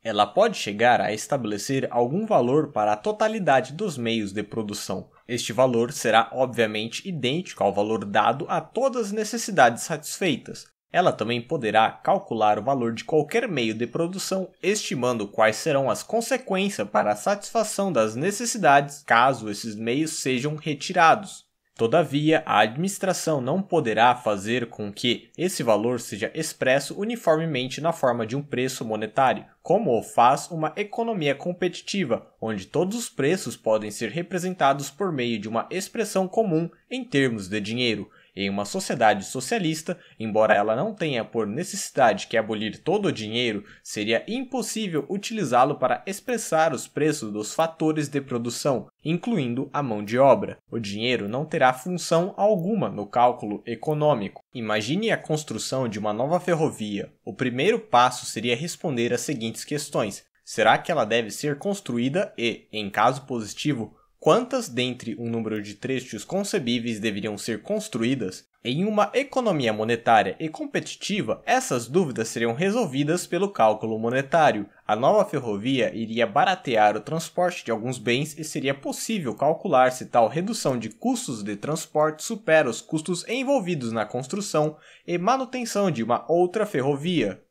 Ela pode chegar a estabelecer algum valor para a totalidade dos meios de produção, este valor será obviamente idêntico ao valor dado a todas as necessidades satisfeitas. Ela também poderá calcular o valor de qualquer meio de produção, estimando quais serão as consequências para a satisfação das necessidades caso esses meios sejam retirados. Todavia, a administração não poderá fazer com que esse valor seja expresso uniformemente na forma de um preço monetário, como o faz uma economia competitiva, onde todos os preços podem ser representados por meio de uma expressão comum em termos de dinheiro. Em uma sociedade socialista, embora ela não tenha por necessidade que abolir todo o dinheiro, seria impossível utilizá-lo para expressar os preços dos fatores de produção, incluindo a mão de obra. O dinheiro não terá função alguma no cálculo econômico. Imagine a construção de uma nova ferrovia. O primeiro passo seria responder às seguintes questões: será que ela deve ser construída e, em caso positivo, quantas dentre um número de trechos concebíveis deveriam ser construídas, em uma economia monetária e competitiva, essas dúvidas seriam resolvidas pelo cálculo monetário. A nova ferrovia iria baratear o transporte de alguns bens e seria possível calcular se tal redução de custos de transporte supera os custos envolvidos na construção e manutenção de uma outra ferrovia.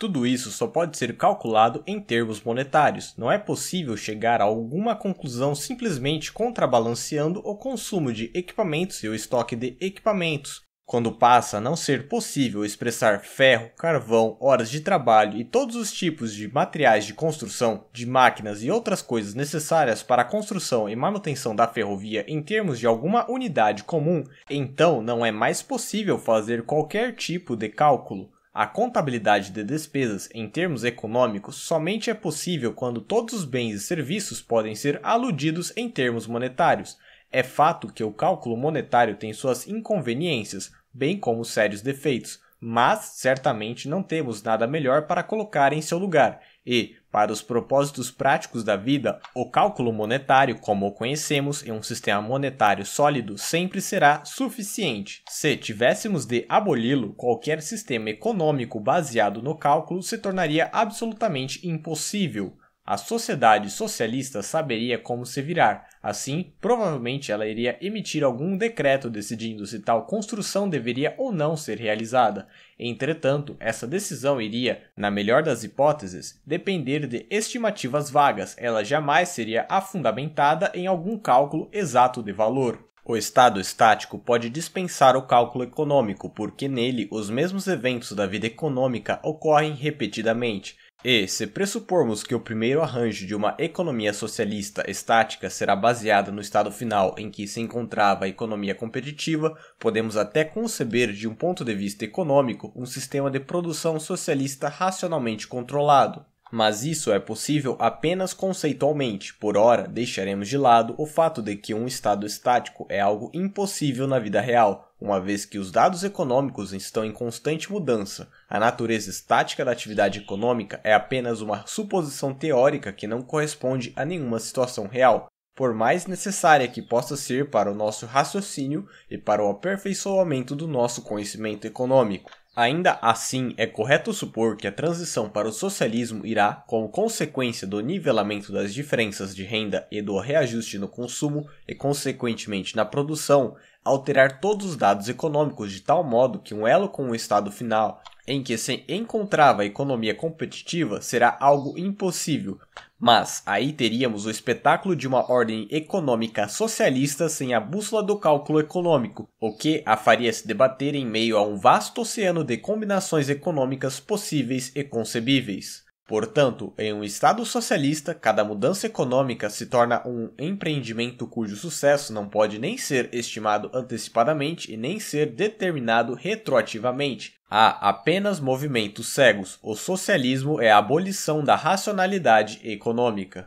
Tudo isso só pode ser calculado em termos monetários. Não é possível chegar a alguma conclusão simplesmente contrabalanceando o consumo de equipamentos e o estoque de equipamentos. Quando passa a não ser possível expressar ferro, carvão, horas de trabalho e todos os tipos de materiais de construção, de máquinas e outras coisas necessárias para a construção e manutenção da ferrovia em termos de alguma unidade comum, então não é mais possível fazer qualquer tipo de cálculo. A contabilidade de despesas em termos econômicos somente é possível quando todos os bens e serviços podem ser aludidos em termos monetários. É fato que o cálculo monetário tem suas inconveniências, bem como sérios defeitos, mas certamente não temos nada melhor para colocar em seu lugar, e, para os propósitos práticos da vida, o cálculo monetário, como o conhecemos em um sistema monetário sólido, sempre será suficiente. Se tivéssemos de aboli-lo, qualquer sistema econômico baseado no cálculo se tornaria absolutamente impossível. A sociedade socialista saberia como se virar, assim, provavelmente ela iria emitir algum decreto decidindo se tal construção deveria ou não ser realizada. Entretanto, essa decisão iria, na melhor das hipóteses, depender de estimativas vagas, ela jamais seria afundamentada em algum cálculo exato de valor. O estado estático pode dispensar o cálculo econômico, porque nele os mesmos eventos da vida econômica ocorrem repetidamente. E, se pressupormos que o primeiro arranjo de uma economia socialista estática será baseada no estado final em que se encontrava a economia competitiva, podemos até conceber, de um ponto de vista econômico, um sistema de produção socialista racionalmente controlado mas isso é possível apenas conceitualmente. Por ora, deixaremos de lado o fato de que um estado estático é algo impossível na vida real, uma vez que os dados econômicos estão em constante mudança. A natureza estática da atividade econômica é apenas uma suposição teórica que não corresponde a nenhuma situação real. Por mais necessária que possa ser para o nosso raciocínio e para o aperfeiçoamento do nosso conhecimento econômico, Ainda assim, é correto supor que a transição para o socialismo irá, como consequência do nivelamento das diferenças de renda e do reajuste no consumo e consequentemente na produção, alterar todos os dados econômicos de tal modo que um elo com o estado final em que se encontrava a economia competitiva será algo impossível, mas aí teríamos o espetáculo de uma ordem econômica socialista sem a bússola do cálculo econômico, o que a faria se debater em meio a um vasto oceano de combinações econômicas possíveis e concebíveis. Portanto, em um Estado socialista, cada mudança econômica se torna um empreendimento cujo sucesso não pode nem ser estimado antecipadamente e nem ser determinado retroativamente. Há apenas movimentos cegos. O socialismo é a abolição da racionalidade econômica.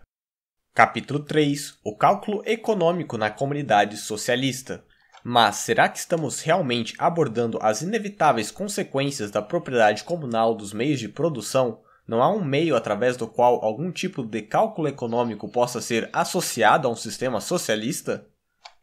Capítulo 3 O cálculo econômico na comunidade socialista. Mas será que estamos realmente abordando as inevitáveis consequências da propriedade comunal dos meios de produção? Não há um meio através do qual algum tipo de cálculo econômico possa ser associado a um sistema socialista?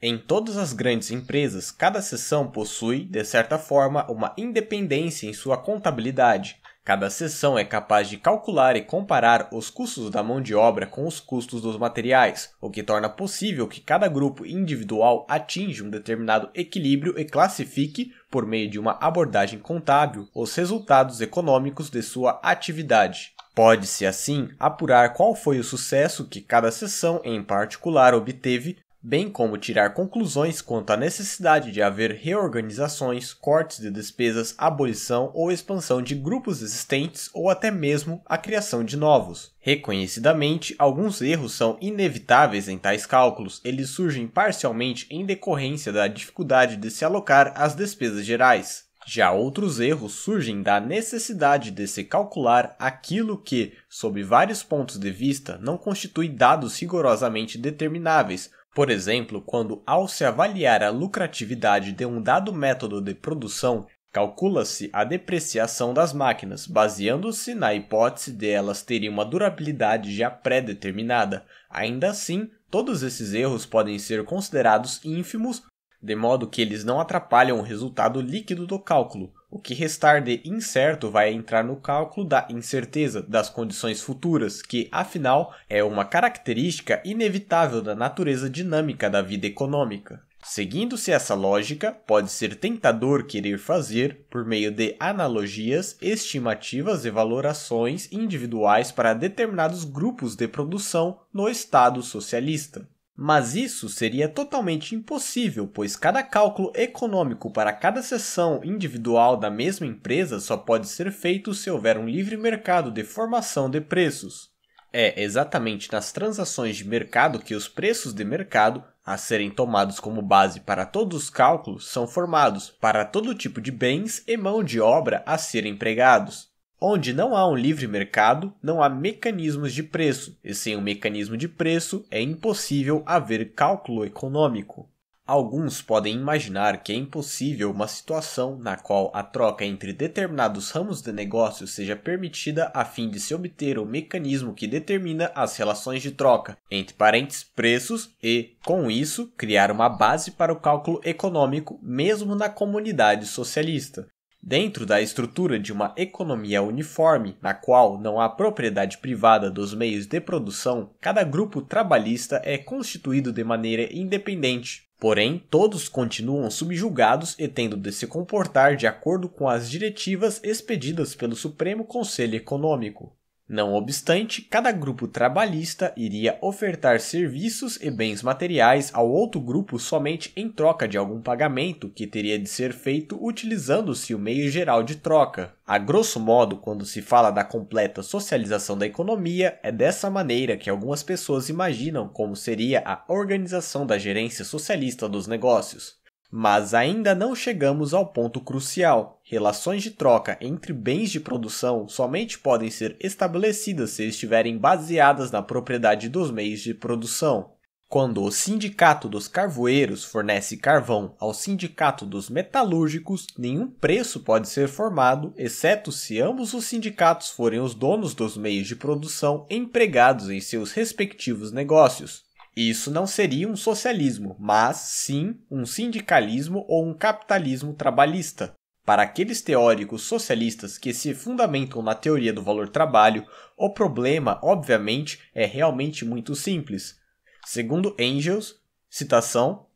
Em todas as grandes empresas, cada seção possui, de certa forma, uma independência em sua contabilidade, Cada seção é capaz de calcular e comparar os custos da mão de obra com os custos dos materiais, o que torna possível que cada grupo individual atinja um determinado equilíbrio e classifique, por meio de uma abordagem contábil, os resultados econômicos de sua atividade. Pode-se, assim, apurar qual foi o sucesso que cada seção em particular obteve bem como tirar conclusões quanto à necessidade de haver reorganizações, cortes de despesas, abolição ou expansão de grupos existentes ou até mesmo a criação de novos. Reconhecidamente, alguns erros são inevitáveis em tais cálculos, eles surgem parcialmente em decorrência da dificuldade de se alocar às despesas gerais. Já outros erros surgem da necessidade de se calcular aquilo que, sob vários pontos de vista, não constitui dados rigorosamente determináveis, por exemplo, quando ao se avaliar a lucratividade de um dado método de produção, calcula-se a depreciação das máquinas, baseando-se na hipótese de elas terem uma durabilidade já pré-determinada. Ainda assim, todos esses erros podem ser considerados ínfimos, de modo que eles não atrapalham o resultado líquido do cálculo. O que restar de incerto vai entrar no cálculo da incerteza das condições futuras, que, afinal, é uma característica inevitável da natureza dinâmica da vida econômica. Seguindo-se essa lógica, pode ser tentador querer fazer, por meio de analogias, estimativas e valorações individuais para determinados grupos de produção no Estado socialista. Mas isso seria totalmente impossível, pois cada cálculo econômico para cada seção individual da mesma empresa só pode ser feito se houver um livre mercado de formação de preços. É exatamente nas transações de mercado que os preços de mercado, a serem tomados como base para todos os cálculos, são formados para todo tipo de bens e mão de obra a serem empregados. Onde não há um livre mercado, não há mecanismos de preço, e sem um mecanismo de preço é impossível haver cálculo econômico. Alguns podem imaginar que é impossível uma situação na qual a troca entre determinados ramos de negócio seja permitida a fim de se obter o um mecanismo que determina as relações de troca, entre parentes, preços e, com isso, criar uma base para o cálculo econômico mesmo na comunidade socialista. Dentro da estrutura de uma economia uniforme, na qual não há propriedade privada dos meios de produção, cada grupo trabalhista é constituído de maneira independente. Porém, todos continuam subjugados e tendo de se comportar de acordo com as diretivas expedidas pelo Supremo Conselho Econômico. Não obstante, cada grupo trabalhista iria ofertar serviços e bens materiais ao outro grupo somente em troca de algum pagamento que teria de ser feito utilizando-se o meio geral de troca. A grosso modo, quando se fala da completa socialização da economia, é dessa maneira que algumas pessoas imaginam como seria a organização da gerência socialista dos negócios. Mas ainda não chegamos ao ponto crucial. Relações de troca entre bens de produção somente podem ser estabelecidas se estiverem baseadas na propriedade dos meios de produção. Quando o Sindicato dos Carvoeiros fornece carvão ao Sindicato dos Metalúrgicos, nenhum preço pode ser formado, exceto se ambos os sindicatos forem os donos dos meios de produção empregados em seus respectivos negócios. Isso não seria um socialismo, mas sim um sindicalismo ou um capitalismo trabalhista. Para aqueles teóricos socialistas que se fundamentam na teoria do valor trabalho, o problema, obviamente, é realmente muito simples. Segundo Engels, citação,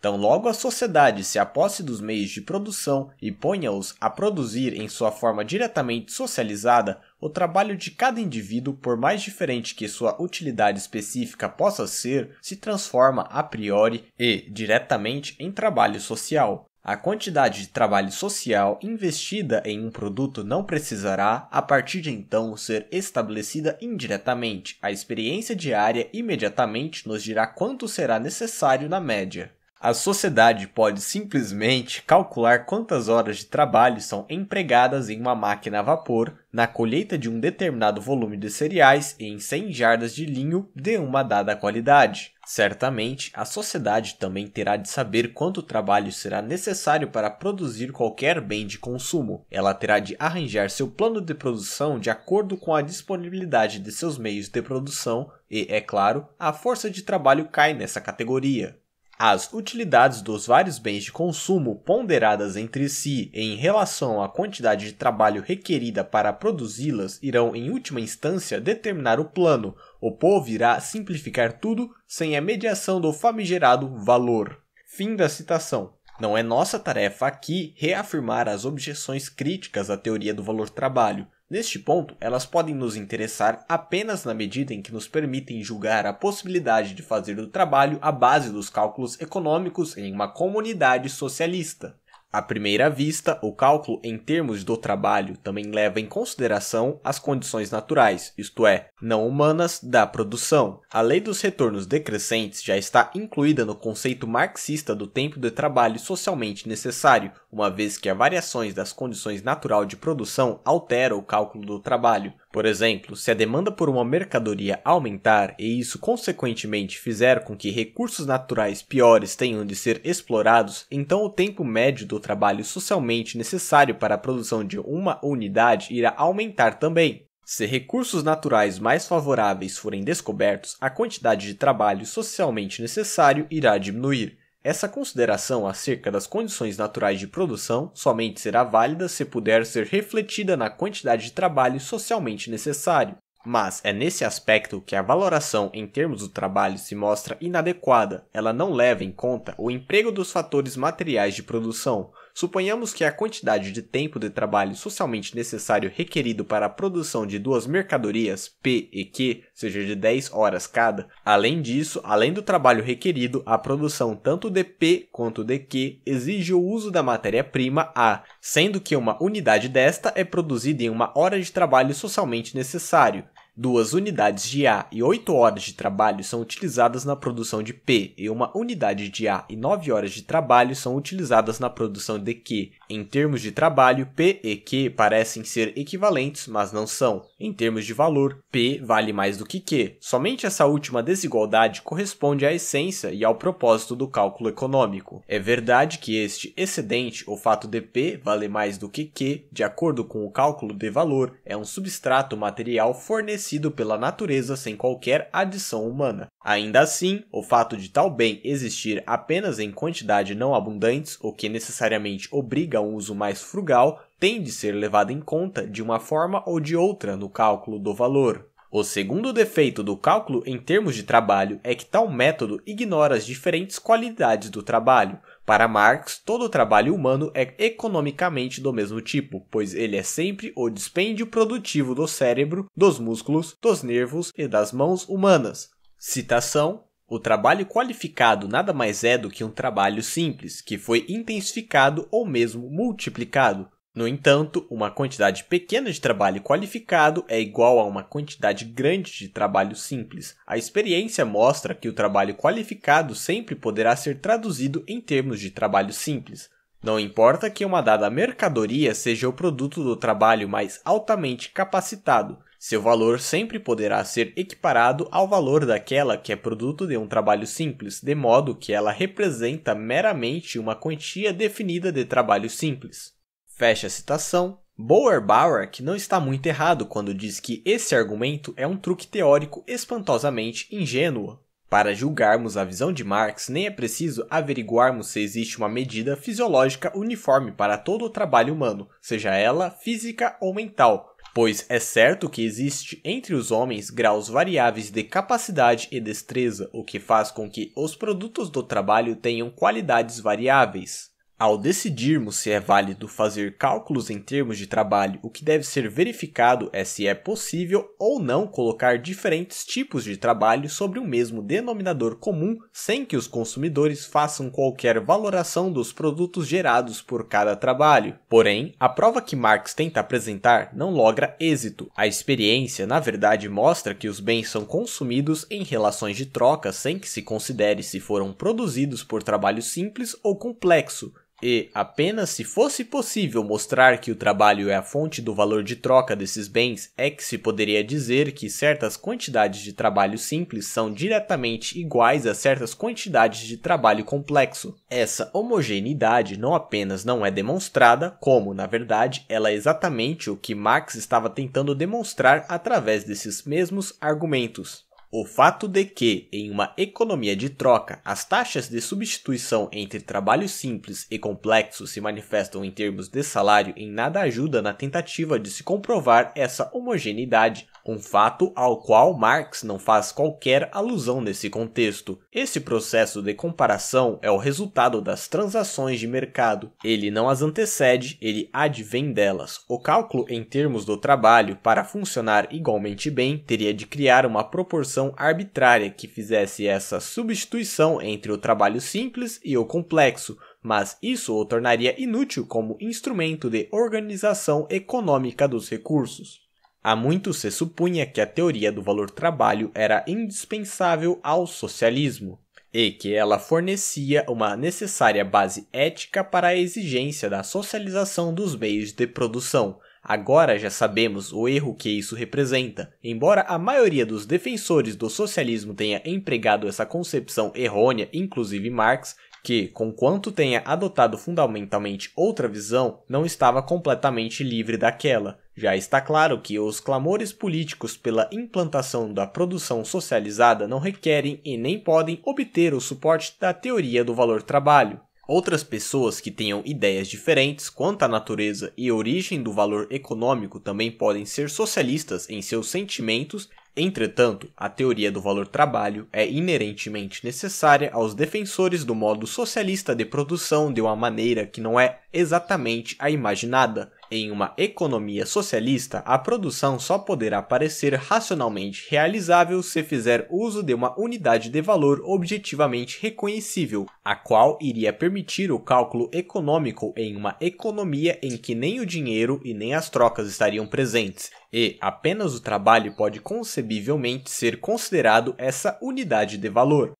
Tão logo a sociedade se aposse dos meios de produção e ponha-os a produzir em sua forma diretamente socializada, o trabalho de cada indivíduo, por mais diferente que sua utilidade específica possa ser, se transforma a priori e diretamente em trabalho social. A quantidade de trabalho social investida em um produto não precisará, a partir de então, ser estabelecida indiretamente. A experiência diária imediatamente nos dirá quanto será necessário na média. A sociedade pode simplesmente calcular quantas horas de trabalho são empregadas em uma máquina a vapor na colheita de um determinado volume de cereais e em 100 jardas de linho de uma dada qualidade. Certamente, a sociedade também terá de saber quanto trabalho será necessário para produzir qualquer bem de consumo. Ela terá de arranjar seu plano de produção de acordo com a disponibilidade de seus meios de produção e, é claro, a força de trabalho cai nessa categoria. As utilidades dos vários bens de consumo, ponderadas entre si em relação à quantidade de trabalho requerida para produzi-las, irão, em última instância, determinar o plano. O povo irá simplificar tudo sem a mediação do famigerado valor. Fim da citação. Não é nossa tarefa aqui reafirmar as objeções críticas à teoria do valor-trabalho. Neste ponto, elas podem nos interessar apenas na medida em que nos permitem julgar a possibilidade de fazer do trabalho a base dos cálculos econômicos em uma comunidade socialista. À primeira vista, o cálculo em termos do trabalho também leva em consideração as condições naturais, isto é, não humanas, da produção. A lei dos retornos decrescentes já está incluída no conceito marxista do tempo de trabalho socialmente necessário, uma vez que as variações das condições natural de produção alteram o cálculo do trabalho. Por exemplo, se a demanda por uma mercadoria aumentar e isso consequentemente fizer com que recursos naturais piores tenham de ser explorados, então o tempo médio do trabalho socialmente necessário para a produção de uma unidade irá aumentar também. Se recursos naturais mais favoráveis forem descobertos, a quantidade de trabalho socialmente necessário irá diminuir. Essa consideração acerca das condições naturais de produção somente será válida se puder ser refletida na quantidade de trabalho socialmente necessário. Mas é nesse aspecto que a valoração em termos do trabalho se mostra inadequada, ela não leva em conta o emprego dos fatores materiais de produção, Suponhamos que a quantidade de tempo de trabalho socialmente necessário requerido para a produção de duas mercadorias, P e Q, seja de 10 horas cada. Além disso, além do trabalho requerido, a produção tanto de P quanto de Q exige o uso da matéria-prima A, sendo que uma unidade desta é produzida em uma hora de trabalho socialmente necessário, Duas unidades de A e 8 horas de trabalho são utilizadas na produção de P, e uma unidade de A e 9 horas de trabalho são utilizadas na produção de Q. Em termos de trabalho, P e Q parecem ser equivalentes, mas não são. Em termos de valor, P vale mais do que Q. Somente essa última desigualdade corresponde à essência e ao propósito do cálculo econômico. É verdade que este excedente, o fato de P valer mais do que Q, de acordo com o cálculo de valor, é um substrato material fornecido pela natureza sem qualquer adição humana. Ainda assim, o fato de tal bem existir apenas em quantidade não abundantes, o que necessariamente obriga a um uso mais frugal, tem de ser levado em conta de uma forma ou de outra no cálculo do valor. O segundo defeito do cálculo em termos de trabalho é que tal método ignora as diferentes qualidades do trabalho, para Marx, todo o trabalho humano é economicamente do mesmo tipo, pois ele é sempre o dispêndio produtivo do cérebro, dos músculos, dos nervos e das mãos humanas. Citação: O trabalho qualificado nada mais é do que um trabalho simples, que foi intensificado ou mesmo multiplicado. No entanto, uma quantidade pequena de trabalho qualificado é igual a uma quantidade grande de trabalho simples. A experiência mostra que o trabalho qualificado sempre poderá ser traduzido em termos de trabalho simples. Não importa que uma dada mercadoria seja o produto do trabalho mais altamente capacitado, seu valor sempre poderá ser equiparado ao valor daquela que é produto de um trabalho simples, de modo que ela representa meramente uma quantia definida de trabalho simples. Fecha a citação. Bauer que não está muito errado quando diz que esse argumento é um truque teórico espantosamente ingênuo. Para julgarmos a visão de Marx, nem é preciso averiguarmos se existe uma medida fisiológica uniforme para todo o trabalho humano, seja ela física ou mental, pois é certo que existe entre os homens graus variáveis de capacidade e destreza, o que faz com que os produtos do trabalho tenham qualidades variáveis. Ao decidirmos se é válido fazer cálculos em termos de trabalho, o que deve ser verificado é se é possível ou não colocar diferentes tipos de trabalho sobre o um mesmo denominador comum sem que os consumidores façam qualquer valoração dos produtos gerados por cada trabalho. Porém, a prova que Marx tenta apresentar não logra êxito. A experiência, na verdade, mostra que os bens são consumidos em relações de troca sem que se considere se foram produzidos por trabalho simples ou complexo. E, apenas se fosse possível mostrar que o trabalho é a fonte do valor de troca desses bens, é que se poderia dizer que certas quantidades de trabalho simples são diretamente iguais a certas quantidades de trabalho complexo. Essa homogeneidade não apenas não é demonstrada, como, na verdade, ela é exatamente o que Marx estava tentando demonstrar através desses mesmos argumentos. O fato de que, em uma economia de troca, as taxas de substituição entre trabalho simples e complexo se manifestam em termos de salário em nada ajuda na tentativa de se comprovar essa homogeneidade um fato ao qual Marx não faz qualquer alusão nesse contexto. Esse processo de comparação é o resultado das transações de mercado. Ele não as antecede, ele advém delas. O cálculo em termos do trabalho, para funcionar igualmente bem, teria de criar uma proporção arbitrária que fizesse essa substituição entre o trabalho simples e o complexo, mas isso o tornaria inútil como instrumento de organização econômica dos recursos. Há muito se supunha que a teoria do valor trabalho era indispensável ao socialismo e que ela fornecia uma necessária base ética para a exigência da socialização dos meios de produção. Agora já sabemos o erro que isso representa. Embora a maioria dos defensores do socialismo tenha empregado essa concepção errônea, inclusive Marx, que, conquanto tenha adotado fundamentalmente outra visão, não estava completamente livre daquela. Já está claro que os clamores políticos pela implantação da produção socializada não requerem e nem podem obter o suporte da teoria do valor trabalho. Outras pessoas que tenham ideias diferentes quanto à natureza e origem do valor econômico também podem ser socialistas em seus sentimentos Entretanto, a teoria do valor trabalho é inerentemente necessária aos defensores do modo socialista de produção de uma maneira que não é exatamente a imaginada, em uma economia socialista, a produção só poderá parecer racionalmente realizável se fizer uso de uma unidade de valor objetivamente reconhecível, a qual iria permitir o cálculo econômico em uma economia em que nem o dinheiro e nem as trocas estariam presentes, e apenas o trabalho pode concebivelmente ser considerado essa unidade de valor.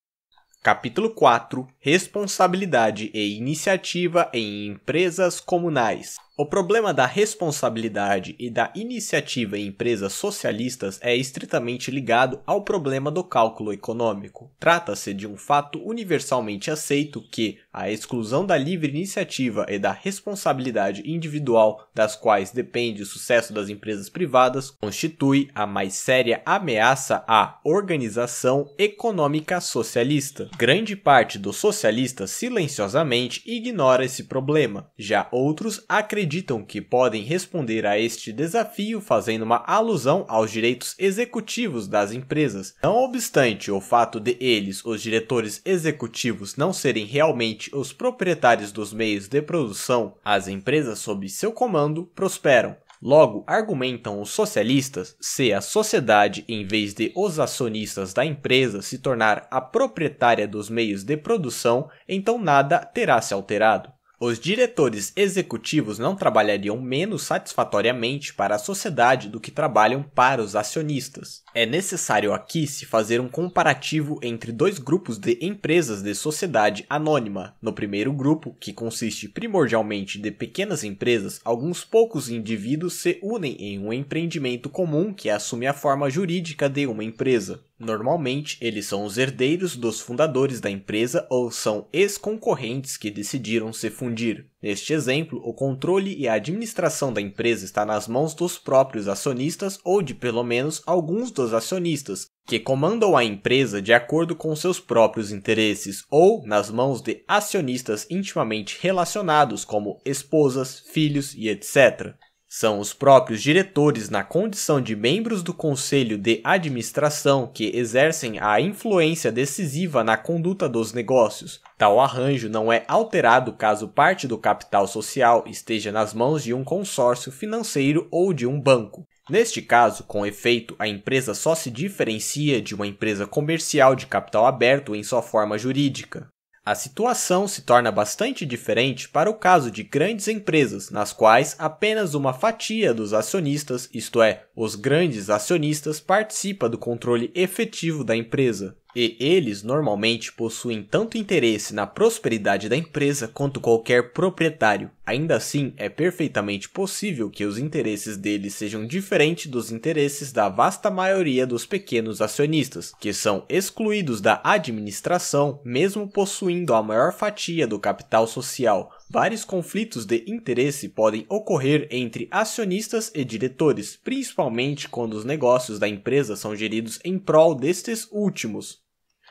Capítulo 4 Responsabilidade e Iniciativa em Empresas Comunais o problema da responsabilidade e da iniciativa em empresas socialistas é estritamente ligado ao problema do cálculo econômico. Trata-se de um fato universalmente aceito que, a exclusão da livre iniciativa e da responsabilidade individual das quais depende o sucesso das empresas privadas constitui a mais séria ameaça à organização econômica socialista. Grande parte dos socialistas silenciosamente ignora esse problema, já outros acreditam que podem responder a este desafio fazendo uma alusão aos direitos executivos das empresas. Não obstante o fato de eles, os diretores executivos, não serem realmente os proprietários dos meios de produção, as empresas sob seu comando, prosperam. Logo, argumentam os socialistas, se a sociedade, em vez de os acionistas da empresa se tornar a proprietária dos meios de produção, então nada terá se alterado. Os diretores executivos não trabalhariam menos satisfatoriamente para a sociedade do que trabalham para os acionistas. É necessário aqui se fazer um comparativo entre dois grupos de empresas de sociedade anônima. No primeiro grupo, que consiste primordialmente de pequenas empresas, alguns poucos indivíduos se unem em um empreendimento comum que assume a forma jurídica de uma empresa. Normalmente, eles são os herdeiros dos fundadores da empresa ou são ex-concorrentes que decidiram se fundir. Neste exemplo, o controle e a administração da empresa está nas mãos dos próprios acionistas ou de pelo menos alguns dos acionistas, que comandam a empresa de acordo com seus próprios interesses ou nas mãos de acionistas intimamente relacionados como esposas, filhos e etc. São os próprios diretores, na condição de membros do conselho de administração, que exercem a influência decisiva na conduta dos negócios. Tal arranjo não é alterado caso parte do capital social esteja nas mãos de um consórcio financeiro ou de um banco. Neste caso, com efeito, a empresa só se diferencia de uma empresa comercial de capital aberto em sua forma jurídica. A situação se torna bastante diferente para o caso de grandes empresas, nas quais apenas uma fatia dos acionistas, isto é, os grandes acionistas, participa do controle efetivo da empresa e eles normalmente possuem tanto interesse na prosperidade da empresa quanto qualquer proprietário. Ainda assim, é perfeitamente possível que os interesses deles sejam diferentes dos interesses da vasta maioria dos pequenos acionistas, que são excluídos da administração, mesmo possuindo a maior fatia do capital social. Vários conflitos de interesse podem ocorrer entre acionistas e diretores, principalmente quando os negócios da empresa são geridos em prol destes últimos.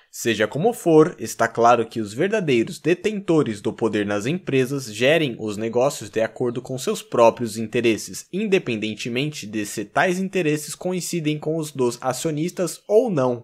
Seja como for, está claro que os verdadeiros detentores do poder nas empresas gerem os negócios de acordo com seus próprios interesses, independentemente de se tais interesses coincidem com os dos acionistas ou não.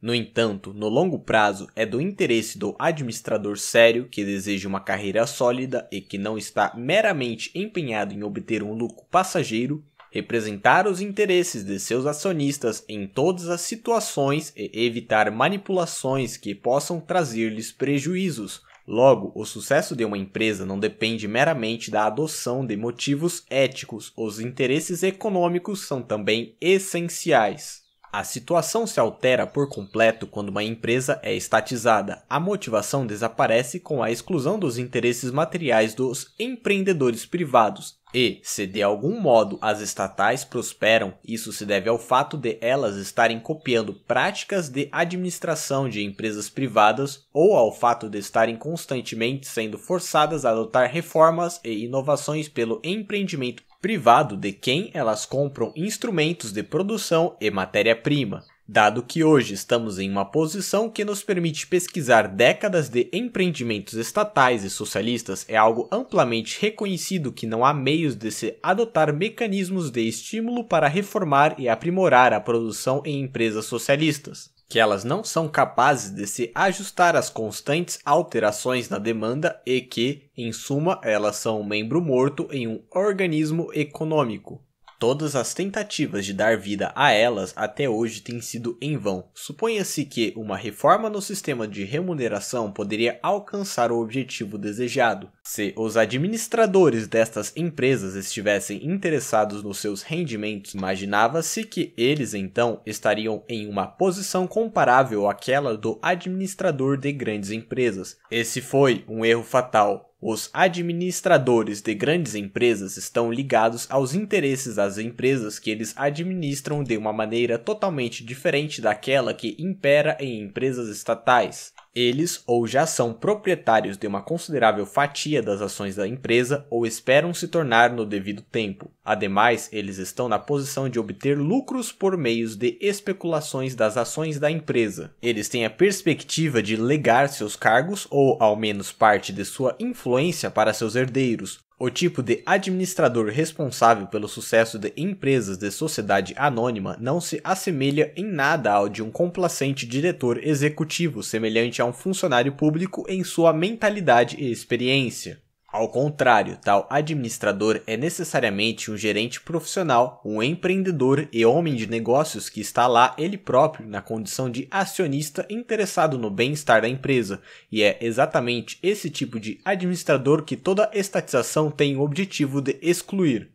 No entanto, no longo prazo, é do interesse do administrador sério que deseja uma carreira sólida e que não está meramente empenhado em obter um lucro passageiro representar os interesses de seus acionistas em todas as situações e evitar manipulações que possam trazer-lhes prejuízos. Logo, o sucesso de uma empresa não depende meramente da adoção de motivos éticos, os interesses econômicos são também essenciais. A situação se altera por completo quando uma empresa é estatizada. A motivação desaparece com a exclusão dos interesses materiais dos empreendedores privados. E, se de algum modo as estatais prosperam, isso se deve ao fato de elas estarem copiando práticas de administração de empresas privadas ou ao fato de estarem constantemente sendo forçadas a adotar reformas e inovações pelo empreendimento privado de quem elas compram instrumentos de produção e matéria-prima. Dado que hoje estamos em uma posição que nos permite pesquisar décadas de empreendimentos estatais e socialistas, é algo amplamente reconhecido que não há meios de se adotar mecanismos de estímulo para reformar e aprimorar a produção em empresas socialistas que elas não são capazes de se ajustar às constantes alterações na demanda e que, em suma, elas são um membro morto em um organismo econômico. Todas as tentativas de dar vida a elas até hoje têm sido em vão. Suponha-se que uma reforma no sistema de remuneração poderia alcançar o objetivo desejado. Se os administradores destas empresas estivessem interessados nos seus rendimentos, imaginava-se que eles então estariam em uma posição comparável àquela do administrador de grandes empresas. Esse foi um erro fatal os administradores de grandes empresas estão ligados aos interesses das empresas que eles administram de uma maneira totalmente diferente daquela que impera em empresas estatais. Eles ou já são proprietários de uma considerável fatia das ações da empresa ou esperam se tornar no devido tempo. Ademais, eles estão na posição de obter lucros por meios de especulações das ações da empresa. Eles têm a perspectiva de legar seus cargos ou ao menos parte de sua influência para seus herdeiros, o tipo de administrador responsável pelo sucesso de empresas de sociedade anônima não se assemelha em nada ao de um complacente diretor executivo semelhante a um funcionário público em sua mentalidade e experiência. Ao contrário, tal administrador é necessariamente um gerente profissional, um empreendedor e homem de negócios que está lá ele próprio na condição de acionista interessado no bem-estar da empresa, e é exatamente esse tipo de administrador que toda estatização tem o objetivo de excluir.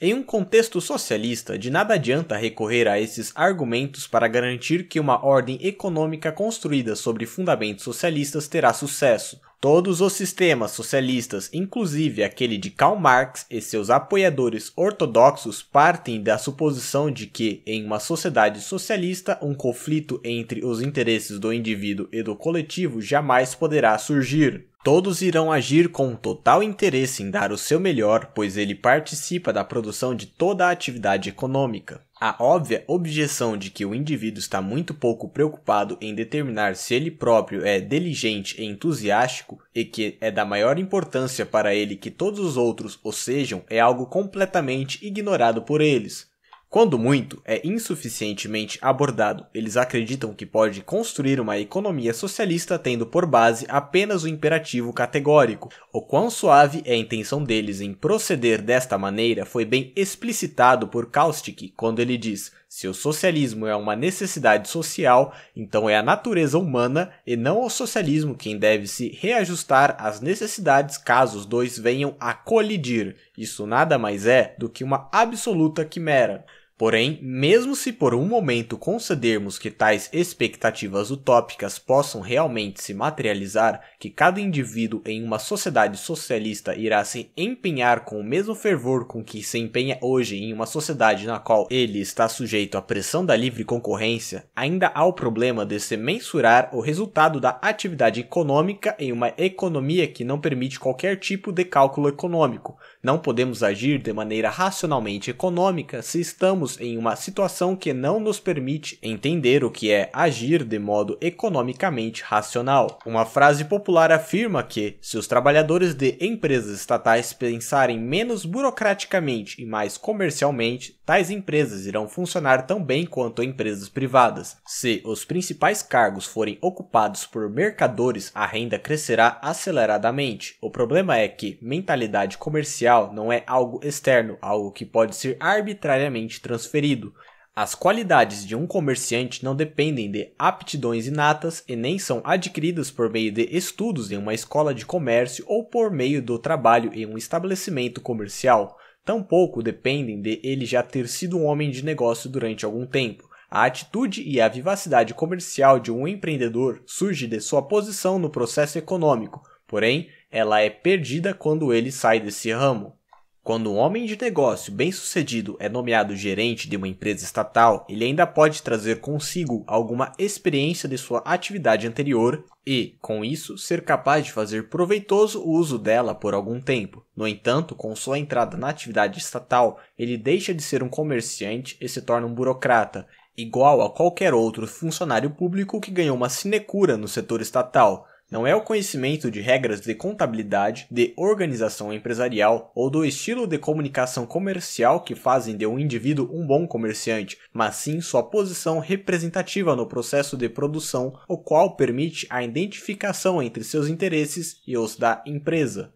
Em um contexto socialista, de nada adianta recorrer a esses argumentos para garantir que uma ordem econômica construída sobre fundamentos socialistas terá sucesso. Todos os sistemas socialistas, inclusive aquele de Karl Marx e seus apoiadores ortodoxos, partem da suposição de que, em uma sociedade socialista, um conflito entre os interesses do indivíduo e do coletivo jamais poderá surgir. Todos irão agir com total interesse em dar o seu melhor, pois ele participa da produção de toda a atividade econômica. A óbvia objeção de que o indivíduo está muito pouco preocupado em determinar se ele próprio é diligente e entusiástico e que é da maior importância para ele que todos os outros o sejam é algo completamente ignorado por eles. Quando muito é insuficientemente abordado, eles acreditam que pode construir uma economia socialista tendo por base apenas o imperativo categórico. O quão suave é a intenção deles em proceder desta maneira foi bem explicitado por Kaustik quando ele diz: se o socialismo é uma necessidade social, então é a natureza humana e não o socialismo quem deve se reajustar às necessidades caso os dois venham a colidir. Isso nada mais é do que uma absoluta quimera. Porém, mesmo se por um momento concedermos que tais expectativas utópicas possam realmente se materializar, que cada indivíduo em uma sociedade socialista irá se empenhar com o mesmo fervor com que se empenha hoje em uma sociedade na qual ele está sujeito à pressão da livre concorrência, ainda há o problema de se mensurar o resultado da atividade econômica em uma economia que não permite qualquer tipo de cálculo econômico, não podemos agir de maneira racionalmente econômica se estamos em uma situação que não nos permite entender o que é agir de modo economicamente racional. Uma frase popular afirma que, se os trabalhadores de empresas estatais pensarem menos burocraticamente e mais comercialmente, tais empresas irão funcionar tão bem quanto empresas privadas. Se os principais cargos forem ocupados por mercadores, a renda crescerá aceleradamente. O problema é que mentalidade comercial não é algo externo, algo que pode ser arbitrariamente transferido. As qualidades de um comerciante não dependem de aptidões inatas e nem são adquiridas por meio de estudos em uma escola de comércio ou por meio do trabalho em um estabelecimento comercial. Tampouco dependem de ele já ter sido um homem de negócio durante algum tempo. A atitude e a vivacidade comercial de um empreendedor surge de sua posição no processo econômico, porém, ela é perdida quando ele sai desse ramo. Quando um homem de negócio bem-sucedido é nomeado gerente de uma empresa estatal, ele ainda pode trazer consigo alguma experiência de sua atividade anterior e, com isso, ser capaz de fazer proveitoso uso dela por algum tempo. No entanto, com sua entrada na atividade estatal, ele deixa de ser um comerciante e se torna um burocrata, igual a qualquer outro funcionário público que ganhou uma sinecura no setor estatal não é o conhecimento de regras de contabilidade, de organização empresarial ou do estilo de comunicação comercial que fazem de um indivíduo um bom comerciante, mas sim sua posição representativa no processo de produção, o qual permite a identificação entre seus interesses e os da empresa.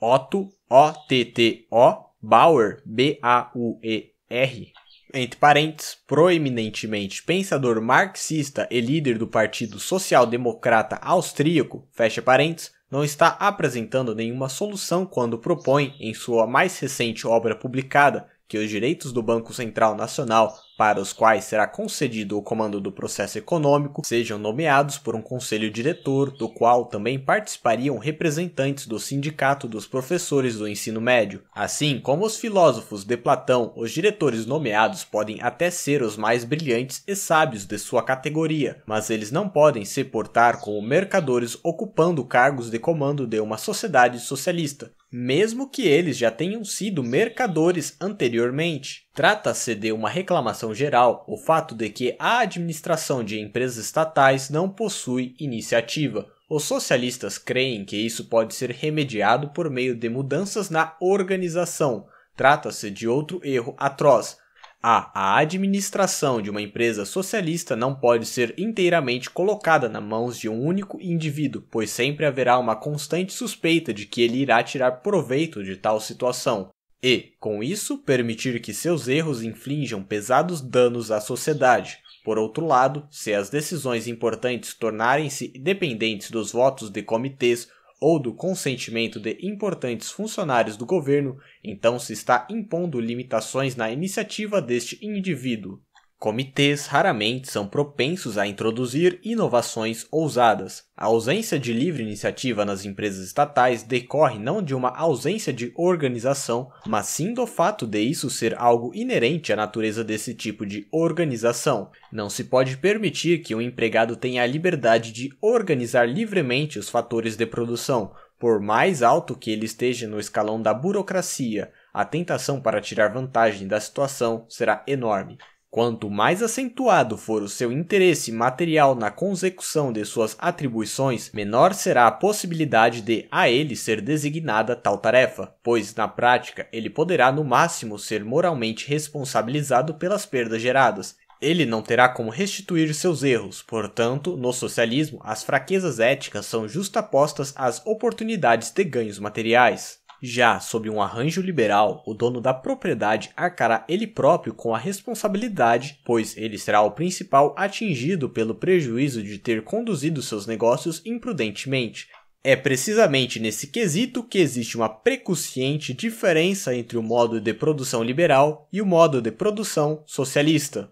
Otto, O-T-T-O, Bauer, B-A-U-E-R, entre parentes, proeminentemente pensador marxista e líder do Partido Social Democrata Austríaco, fecha parentes, não está apresentando nenhuma solução quando propõe, em sua mais recente obra publicada, que os direitos do Banco Central Nacional, para os quais será concedido o comando do processo econômico, sejam nomeados por um conselho diretor, do qual também participariam representantes do Sindicato dos Professores do Ensino Médio. Assim como os filósofos de Platão, os diretores nomeados podem até ser os mais brilhantes e sábios de sua categoria, mas eles não podem se portar como mercadores ocupando cargos de comando de uma sociedade socialista mesmo que eles já tenham sido mercadores anteriormente. Trata-se de uma reclamação geral, o fato de que a administração de empresas estatais não possui iniciativa. Os socialistas creem que isso pode ser remediado por meio de mudanças na organização. Trata-se de outro erro atroz, a. A administração de uma empresa socialista não pode ser inteiramente colocada nas mãos de um único indivíduo, pois sempre haverá uma constante suspeita de que ele irá tirar proveito de tal situação, e, com isso, permitir que seus erros inflinjam pesados danos à sociedade. Por outro lado, se as decisões importantes tornarem-se dependentes dos votos de comitês ou do consentimento de importantes funcionários do governo, então se está impondo limitações na iniciativa deste indivíduo. Comitês raramente são propensos a introduzir inovações ousadas. A ausência de livre iniciativa nas empresas estatais decorre não de uma ausência de organização, mas sim do fato de isso ser algo inerente à natureza desse tipo de organização. Não se pode permitir que um empregado tenha a liberdade de organizar livremente os fatores de produção, por mais alto que ele esteja no escalão da burocracia. A tentação para tirar vantagem da situação será enorme. Quanto mais acentuado for o seu interesse material na consecução de suas atribuições, menor será a possibilidade de a ele ser designada tal tarefa, pois, na prática, ele poderá no máximo ser moralmente responsabilizado pelas perdas geradas. Ele não terá como restituir seus erros, portanto, no socialismo, as fraquezas éticas são justapostas às oportunidades de ganhos materiais. Já sob um arranjo liberal, o dono da propriedade arcará ele próprio com a responsabilidade, pois ele será o principal atingido pelo prejuízo de ter conduzido seus negócios imprudentemente. É precisamente nesse quesito que existe uma precociente diferença entre o modo de produção liberal e o modo de produção socialista.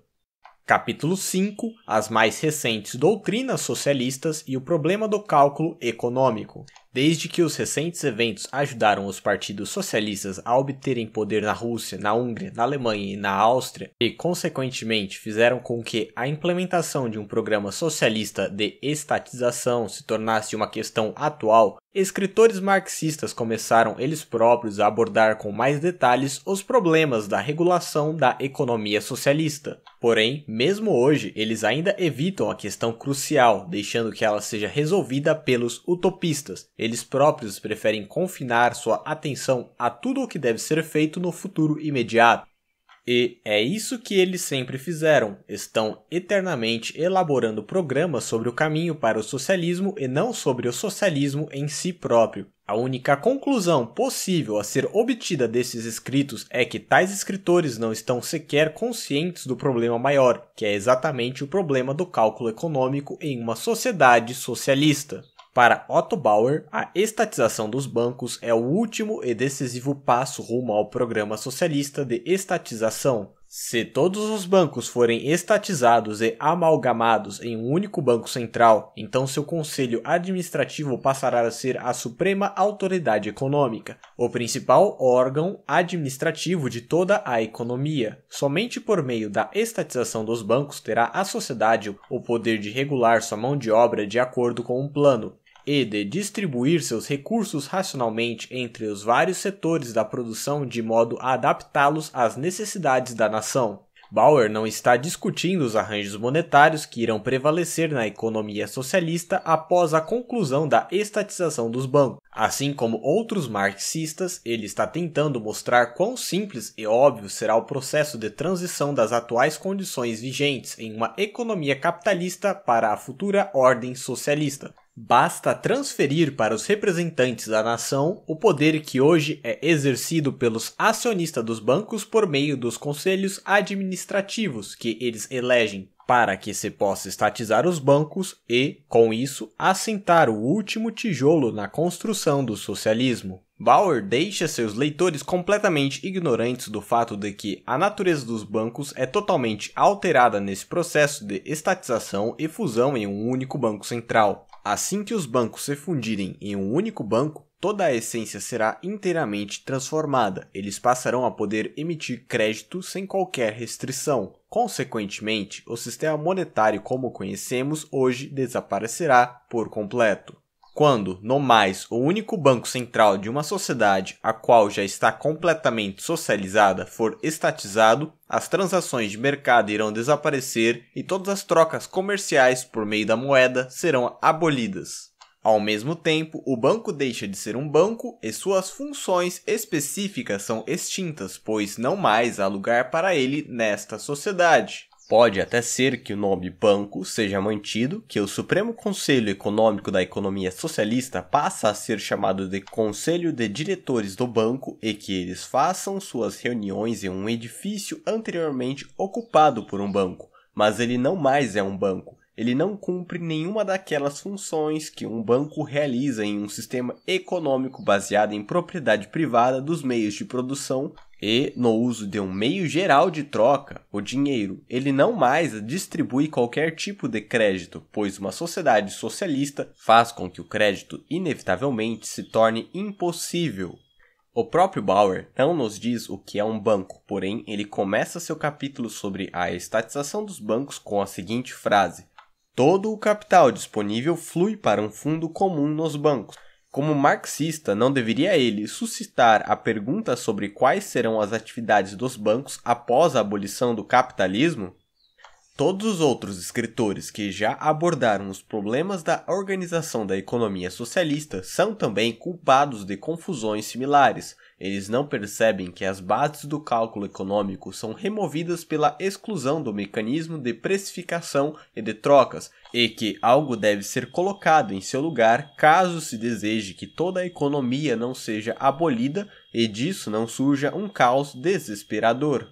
Capítulo 5 As mais recentes doutrinas socialistas e o problema do cálculo econômico. Desde que os recentes eventos ajudaram os partidos socialistas a obterem poder na Rússia, na Hungria, na Alemanha e na Áustria, e consequentemente fizeram com que a implementação de um programa socialista de estatização se tornasse uma questão atual, Escritores marxistas começaram eles próprios a abordar com mais detalhes os problemas da regulação da economia socialista. Porém, mesmo hoje, eles ainda evitam a questão crucial, deixando que ela seja resolvida pelos utopistas. Eles próprios preferem confinar sua atenção a tudo o que deve ser feito no futuro imediato. E é isso que eles sempre fizeram. Estão eternamente elaborando programas sobre o caminho para o socialismo e não sobre o socialismo em si próprio. A única conclusão possível a ser obtida desses escritos é que tais escritores não estão sequer conscientes do problema maior, que é exatamente o problema do cálculo econômico em uma sociedade socialista. Para Otto Bauer, a estatização dos bancos é o último e decisivo passo rumo ao programa socialista de estatização. Se todos os bancos forem estatizados e amalgamados em um único banco central, então seu conselho administrativo passará a ser a suprema autoridade econômica, o principal órgão administrativo de toda a economia. Somente por meio da estatização dos bancos terá a sociedade o poder de regular sua mão de obra de acordo com um plano, e de distribuir seus recursos racionalmente entre os vários setores da produção de modo a adaptá-los às necessidades da nação. Bauer não está discutindo os arranjos monetários que irão prevalecer na economia socialista após a conclusão da estatização dos bancos. Assim como outros marxistas, ele está tentando mostrar quão simples e óbvio será o processo de transição das atuais condições vigentes em uma economia capitalista para a futura ordem socialista. Basta transferir para os representantes da nação o poder que hoje é exercido pelos acionistas dos bancos por meio dos conselhos administrativos que eles elegem para que se possa estatizar os bancos e, com isso, assentar o último tijolo na construção do socialismo. Bauer deixa seus leitores completamente ignorantes do fato de que a natureza dos bancos é totalmente alterada nesse processo de estatização e fusão em um único banco central. Assim que os bancos se fundirem em um único banco, toda a essência será inteiramente transformada. Eles passarão a poder emitir crédito sem qualquer restrição. Consequentemente, o sistema monetário como conhecemos hoje desaparecerá por completo quando, no mais, o único banco central de uma sociedade a qual já está completamente socializada for estatizado, as transações de mercado irão desaparecer e todas as trocas comerciais por meio da moeda serão abolidas. Ao mesmo tempo, o banco deixa de ser um banco e suas funções específicas são extintas, pois não mais há lugar para ele nesta sociedade. Pode até ser que o nome banco seja mantido, que o Supremo Conselho Econômico da Economia Socialista passa a ser chamado de Conselho de Diretores do Banco e que eles façam suas reuniões em um edifício anteriormente ocupado por um banco, mas ele não mais é um banco. Ele não cumpre nenhuma daquelas funções que um banco realiza em um sistema econômico baseado em propriedade privada dos meios de produção e, no uso de um meio geral de troca, o dinheiro, ele não mais distribui qualquer tipo de crédito, pois uma sociedade socialista faz com que o crédito inevitavelmente se torne impossível. O próprio Bauer não nos diz o que é um banco, porém ele começa seu capítulo sobre a estatização dos bancos com a seguinte frase: Todo o capital disponível flui para um fundo comum nos bancos, como marxista, não deveria ele suscitar a pergunta sobre quais serão as atividades dos bancos após a abolição do capitalismo? Todos os outros escritores que já abordaram os problemas da organização da economia socialista são também culpados de confusões similares. Eles não percebem que as bases do cálculo econômico são removidas pela exclusão do mecanismo de precificação e de trocas, e que algo deve ser colocado em seu lugar caso se deseje que toda a economia não seja abolida e disso não surja um caos desesperador.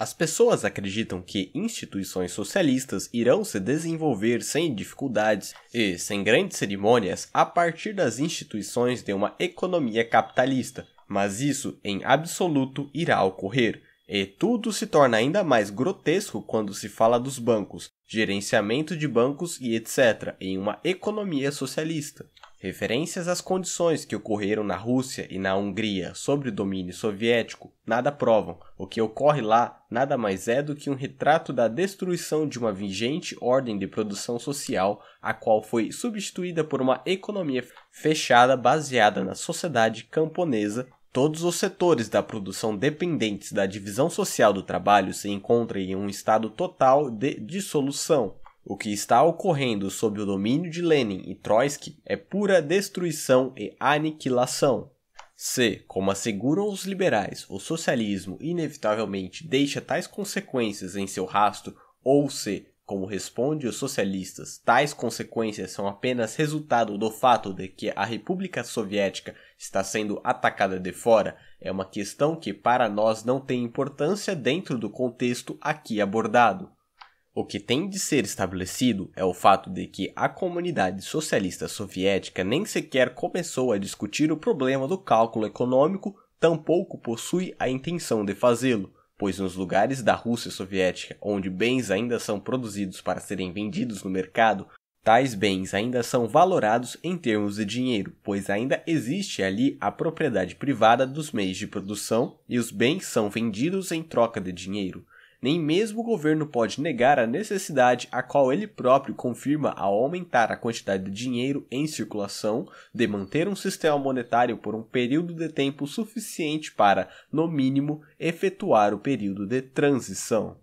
As pessoas acreditam que instituições socialistas irão se desenvolver sem dificuldades e sem grandes cerimônias a partir das instituições de uma economia capitalista, mas isso em absoluto irá ocorrer. E tudo se torna ainda mais grotesco quando se fala dos bancos, gerenciamento de bancos e etc., em uma economia socialista. Referências às condições que ocorreram na Rússia e na Hungria sobre o domínio soviético nada provam. O que ocorre lá nada mais é do que um retrato da destruição de uma vigente ordem de produção social, a qual foi substituída por uma economia fechada baseada na sociedade camponesa. Todos os setores da produção dependentes da divisão social do trabalho se encontram em um estado total de dissolução. O que está ocorrendo sob o domínio de Lenin e Trotsky é pura destruição e aniquilação. Se, Como asseguram os liberais, o socialismo inevitavelmente deixa tais consequências em seu rastro, ou se, Como respondem os socialistas, tais consequências são apenas resultado do fato de que a República Soviética está sendo atacada de fora, é uma questão que para nós não tem importância dentro do contexto aqui abordado. O que tem de ser estabelecido é o fato de que a comunidade socialista soviética nem sequer começou a discutir o problema do cálculo econômico, tampouco possui a intenção de fazê-lo, pois nos lugares da Rússia soviética onde bens ainda são produzidos para serem vendidos no mercado, Tais bens ainda são valorados em termos de dinheiro, pois ainda existe ali a propriedade privada dos meios de produção e os bens são vendidos em troca de dinheiro nem mesmo o governo pode negar a necessidade a qual ele próprio confirma ao aumentar a quantidade de dinheiro em circulação de manter um sistema monetário por um período de tempo suficiente para, no mínimo, efetuar o período de transição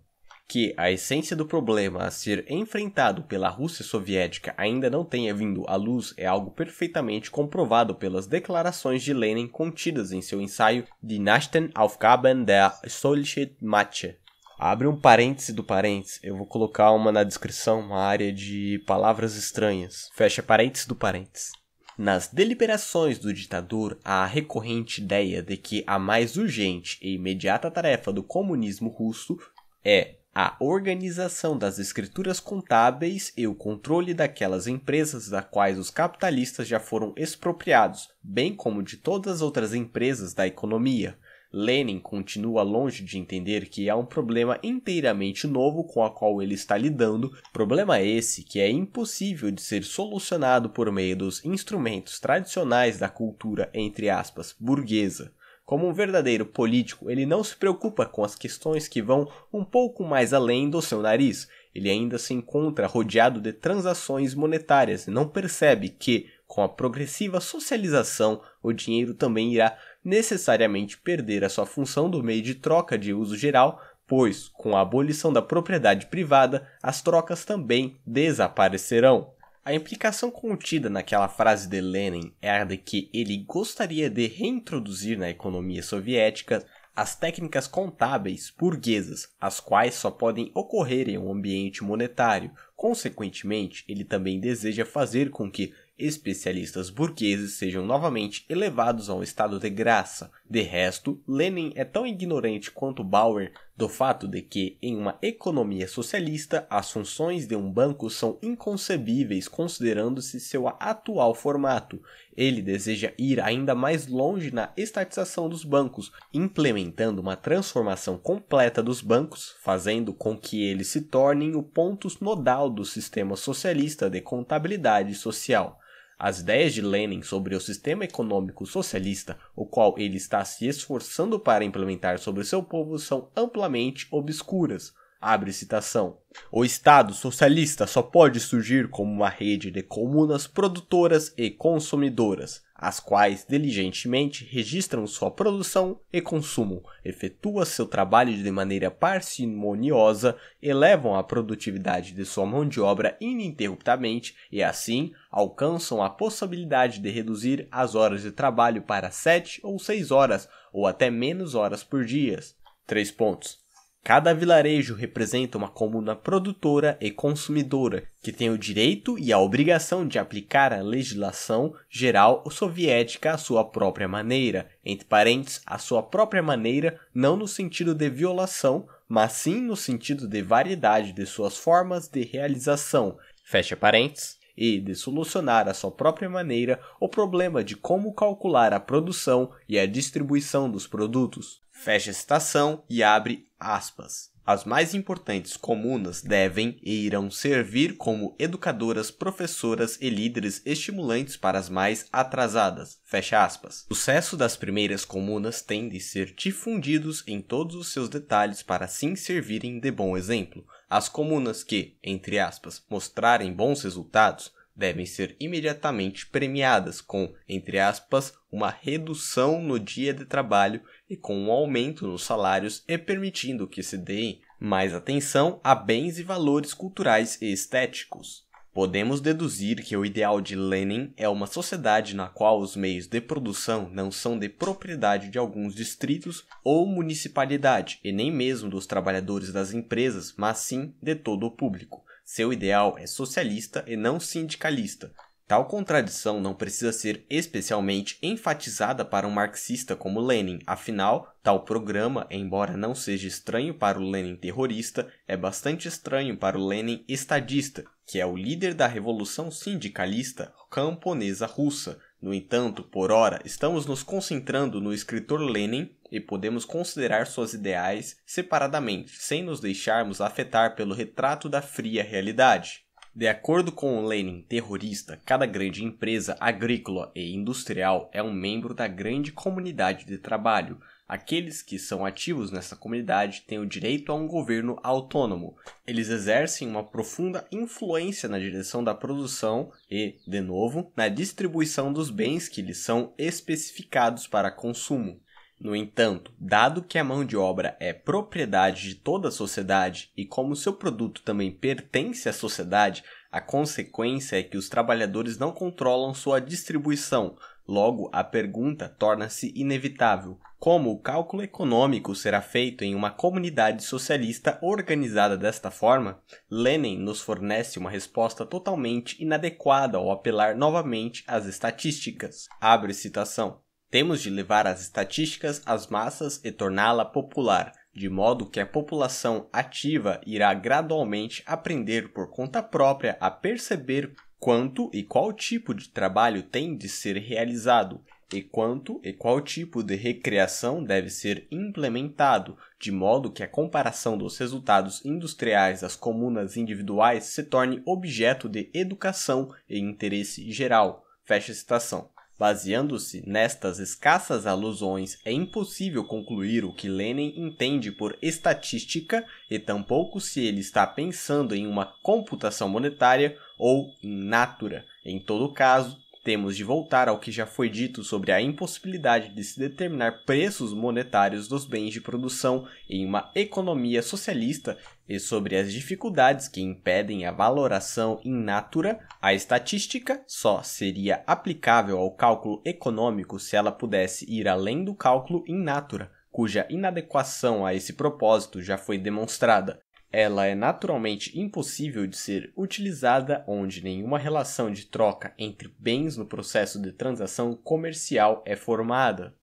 que a essência do problema a ser enfrentado pela Rússia soviética ainda não tenha vindo à luz é algo perfeitamente comprovado pelas declarações de Lenin contidas em seu ensaio Die Nachten Aufgaben der Solche Macht, Abre um parêntese do parêntese. Eu vou colocar uma na descrição, uma área de palavras estranhas. Fecha parêntese do parêntese. Nas deliberações do ditador, há a recorrente ideia de que a mais urgente e imediata tarefa do comunismo russo é a organização das escrituras contábeis e o controle daquelas empresas da quais os capitalistas já foram expropriados, bem como de todas as outras empresas da economia. Lenin continua longe de entender que há um problema inteiramente novo com o qual ele está lidando, problema esse que é impossível de ser solucionado por meio dos instrumentos tradicionais da cultura, entre aspas, burguesa. Como um verdadeiro político, ele não se preocupa com as questões que vão um pouco mais além do seu nariz. Ele ainda se encontra rodeado de transações monetárias e não percebe que, com a progressiva socialização, o dinheiro também irá necessariamente perder a sua função do meio de troca de uso geral, pois, com a abolição da propriedade privada, as trocas também desaparecerão. A implicação contida naquela frase de Lenin é a de que ele gostaria de reintroduzir na economia soviética as técnicas contábeis burguesas, as quais só podem ocorrer em um ambiente monetário. Consequentemente, ele também deseja fazer com que especialistas burgueses sejam novamente elevados a um estado de graça. De resto, Lenin é tão ignorante quanto Bauer do fato de que, em uma economia socialista, as funções de um banco são inconcebíveis considerando-se seu atual formato. Ele deseja ir ainda mais longe na estatização dos bancos, implementando uma transformação completa dos bancos, fazendo com que eles se tornem o ponto nodal do sistema socialista de contabilidade social. As ideias de Lenin sobre o sistema econômico socialista, o qual ele está se esforçando para implementar sobre seu povo, são amplamente obscuras. Abre citação. O Estado socialista só pode surgir como uma rede de comunas produtoras e consumidoras as quais diligentemente registram sua produção e consumo, efetuam seu trabalho de maneira parcimoniosa, elevam a produtividade de sua mão de obra ininterruptamente e, assim, alcançam a possibilidade de reduzir as horas de trabalho para 7 ou 6 horas, ou até menos horas por dia. 3 pontos. Cada vilarejo representa uma comuna produtora e consumidora, que tem o direito e a obrigação de aplicar a legislação geral soviética à sua própria maneira, entre parênteses, à sua própria maneira, não no sentido de violação, mas sim no sentido de variedade de suas formas de realização. Fecha parênteses e de solucionar à sua própria maneira o problema de como calcular a produção e a distribuição dos produtos fecha a citação e abre aspas. As mais importantes comunas devem e irão servir como educadoras, professoras e líderes estimulantes para as mais atrasadas. Fecha aspas. O sucesso das primeiras comunas tem de ser difundidos em todos os seus detalhes para assim servirem de bom exemplo. As comunas que, entre aspas, mostrarem bons resultados devem ser imediatamente premiadas com, entre aspas, uma redução no dia de trabalho e com um aumento nos salários e permitindo que se deem mais atenção a bens e valores culturais e estéticos. Podemos deduzir que o ideal de Lenin é uma sociedade na qual os meios de produção não são de propriedade de alguns distritos ou municipalidade, e nem mesmo dos trabalhadores das empresas, mas sim de todo o público. Seu ideal é socialista e não sindicalista, Tal contradição não precisa ser especialmente enfatizada para um marxista como Lenin, afinal, tal programa, embora não seja estranho para o Lenin terrorista, é bastante estranho para o Lenin estadista, que é o líder da revolução sindicalista camponesa russa. No entanto, por ora, estamos nos concentrando no escritor Lenin e podemos considerar suas ideais separadamente, sem nos deixarmos afetar pelo retrato da fria realidade. De acordo com Lenin terrorista, cada grande empresa agrícola e industrial é um membro da grande comunidade de trabalho. Aqueles que são ativos nessa comunidade têm o direito a um governo autônomo. Eles exercem uma profunda influência na direção da produção e, de novo, na distribuição dos bens que lhes são especificados para consumo. No entanto, dado que a mão de obra é propriedade de toda a sociedade e como seu produto também pertence à sociedade, a consequência é que os trabalhadores não controlam sua distribuição. Logo, a pergunta torna-se inevitável: como o cálculo econômico será feito em uma comunidade socialista organizada desta forma? Lenin nos fornece uma resposta totalmente inadequada ao apelar novamente às estatísticas. Abre citação. Temos de levar as estatísticas às massas e torná-la popular, de modo que a população ativa irá gradualmente aprender por conta própria a perceber quanto e qual tipo de trabalho tem de ser realizado, e quanto e qual tipo de recreação deve ser implementado, de modo que a comparação dos resultados industriais das comunas individuais se torne objeto de educação e interesse geral. Fecha citação. Baseando-se nestas escassas alusões, é impossível concluir o que Lenin entende por estatística e tampouco se ele está pensando em uma computação monetária ou em natura. Em todo caso, temos de voltar ao que já foi dito sobre a impossibilidade de se determinar preços monetários dos bens de produção em uma economia socialista e sobre as dificuldades que impedem a valoração in natura, a estatística só seria aplicável ao cálculo econômico se ela pudesse ir além do cálculo in natura, cuja inadequação a esse propósito já foi demonstrada. Ela é naturalmente impossível de ser utilizada onde nenhuma relação de troca entre bens no processo de transação comercial é formada.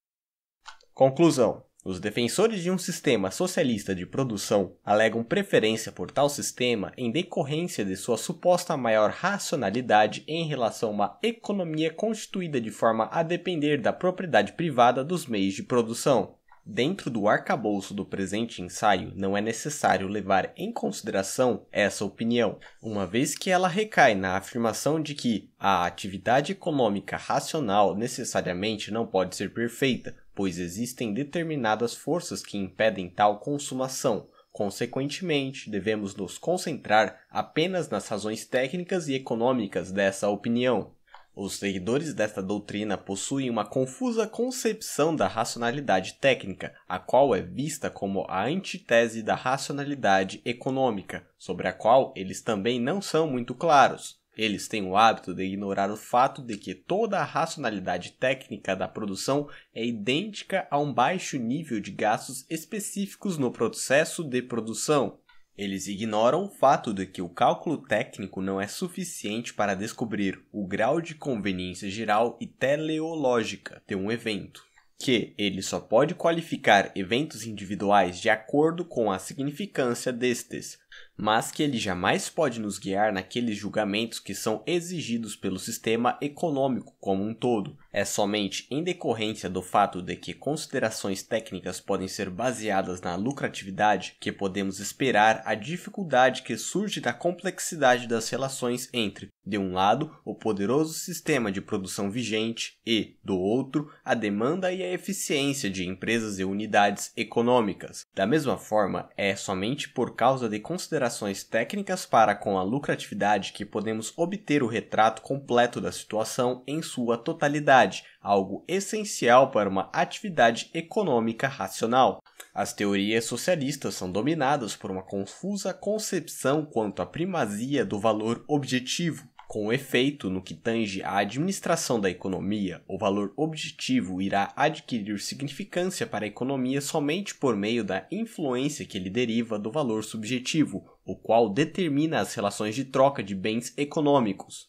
Conclusão: os defensores de um sistema socialista de produção alegam preferência por tal sistema em decorrência de sua suposta maior racionalidade em relação a uma economia constituída de forma a depender da propriedade privada dos meios de produção. Dentro do arcabouço do presente ensaio, não é necessário levar em consideração essa opinião, uma vez que ela recai na afirmação de que a atividade econômica racional necessariamente não pode ser perfeita, pois existem determinadas forças que impedem tal consumação. Consequentemente, devemos nos concentrar apenas nas razões técnicas e econômicas dessa opinião. Os seguidores desta doutrina possuem uma confusa concepção da racionalidade técnica, a qual é vista como a antítese da racionalidade econômica, sobre a qual eles também não são muito claros. Eles têm o hábito de ignorar o fato de que toda a racionalidade técnica da produção é idêntica a um baixo nível de gastos específicos no processo de produção. Eles ignoram o fato de que o cálculo técnico não é suficiente para descobrir o grau de conveniência geral e teleológica de um evento, que ele só pode qualificar eventos individuais de acordo com a significância destes, mas que ele jamais pode nos guiar naqueles julgamentos que são exigidos pelo sistema econômico como um todo, é somente em decorrência do fato de que considerações técnicas podem ser baseadas na lucratividade que podemos esperar a dificuldade que surge da complexidade das relações entre, de um lado, o poderoso sistema de produção vigente e, do outro, a demanda e a eficiência de empresas e unidades econômicas. Da mesma forma, é somente por causa de considerações técnicas para com a lucratividade que podemos obter o retrato completo da situação em sua totalidade algo essencial para uma atividade econômica racional. As teorias socialistas são dominadas por uma confusa concepção quanto à primazia do valor objetivo, com efeito, no que tange à administração da economia, o valor objetivo irá adquirir significância para a economia somente por meio da influência que ele deriva do valor subjetivo, o qual determina as relações de troca de bens econômicos.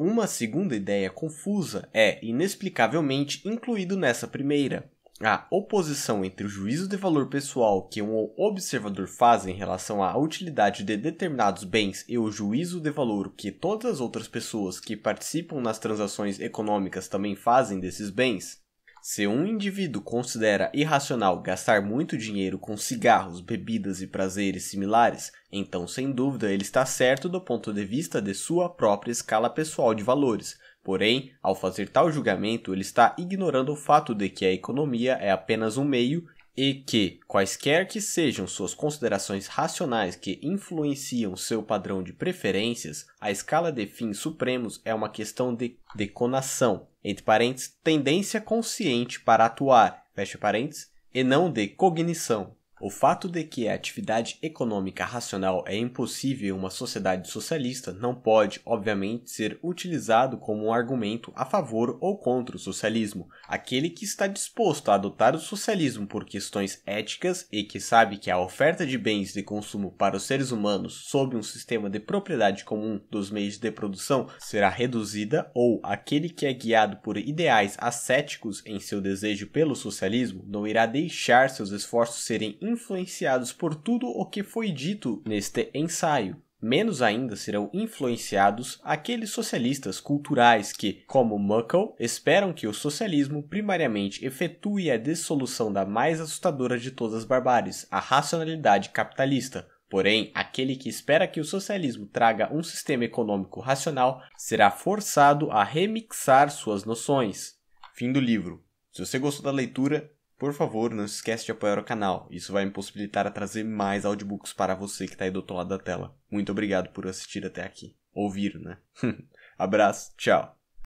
Uma segunda ideia confusa é, inexplicavelmente, incluído nessa primeira. A oposição entre o juízo de valor pessoal que um observador faz em relação à utilidade de determinados bens e o juízo de valor que todas as outras pessoas que participam nas transações econômicas também fazem desses bens se um indivíduo considera irracional gastar muito dinheiro com cigarros, bebidas e prazeres similares, então sem dúvida ele está certo do ponto de vista de sua própria escala pessoal de valores. Porém, ao fazer tal julgamento, ele está ignorando o fato de que a economia é apenas um meio e que, quaisquer que sejam suas considerações racionais que influenciam seu padrão de preferências, a escala de fins supremos é uma questão de deconação, entre parênteses, tendência consciente para atuar, fecha parênteses, e não de cognição. O fato de que a atividade econômica racional é impossível em uma sociedade socialista não pode, obviamente, ser utilizado como um argumento a favor ou contra o socialismo. Aquele que está disposto a adotar o socialismo por questões éticas e que sabe que a oferta de bens de consumo para os seres humanos sob um sistema de propriedade comum dos meios de produção será reduzida, ou aquele que é guiado por ideais ascéticos em seu desejo pelo socialismo não irá deixar seus esforços serem influenciados por tudo o que foi dito neste ensaio. Menos ainda serão influenciados aqueles socialistas culturais que, como Muckle, esperam que o socialismo primariamente efetue a dissolução da mais assustadora de todas as barbáries, a racionalidade capitalista. Porém, aquele que espera que o socialismo traga um sistema econômico racional será forçado a remixar suas noções. Fim do livro. Se você gostou da leitura, por favor, não se esquece de apoiar o canal, isso vai me possibilitar a trazer mais audiobooks para você que está aí do outro lado da tela. Muito obrigado por assistir até aqui. Ouvir, né? Abraço, tchau!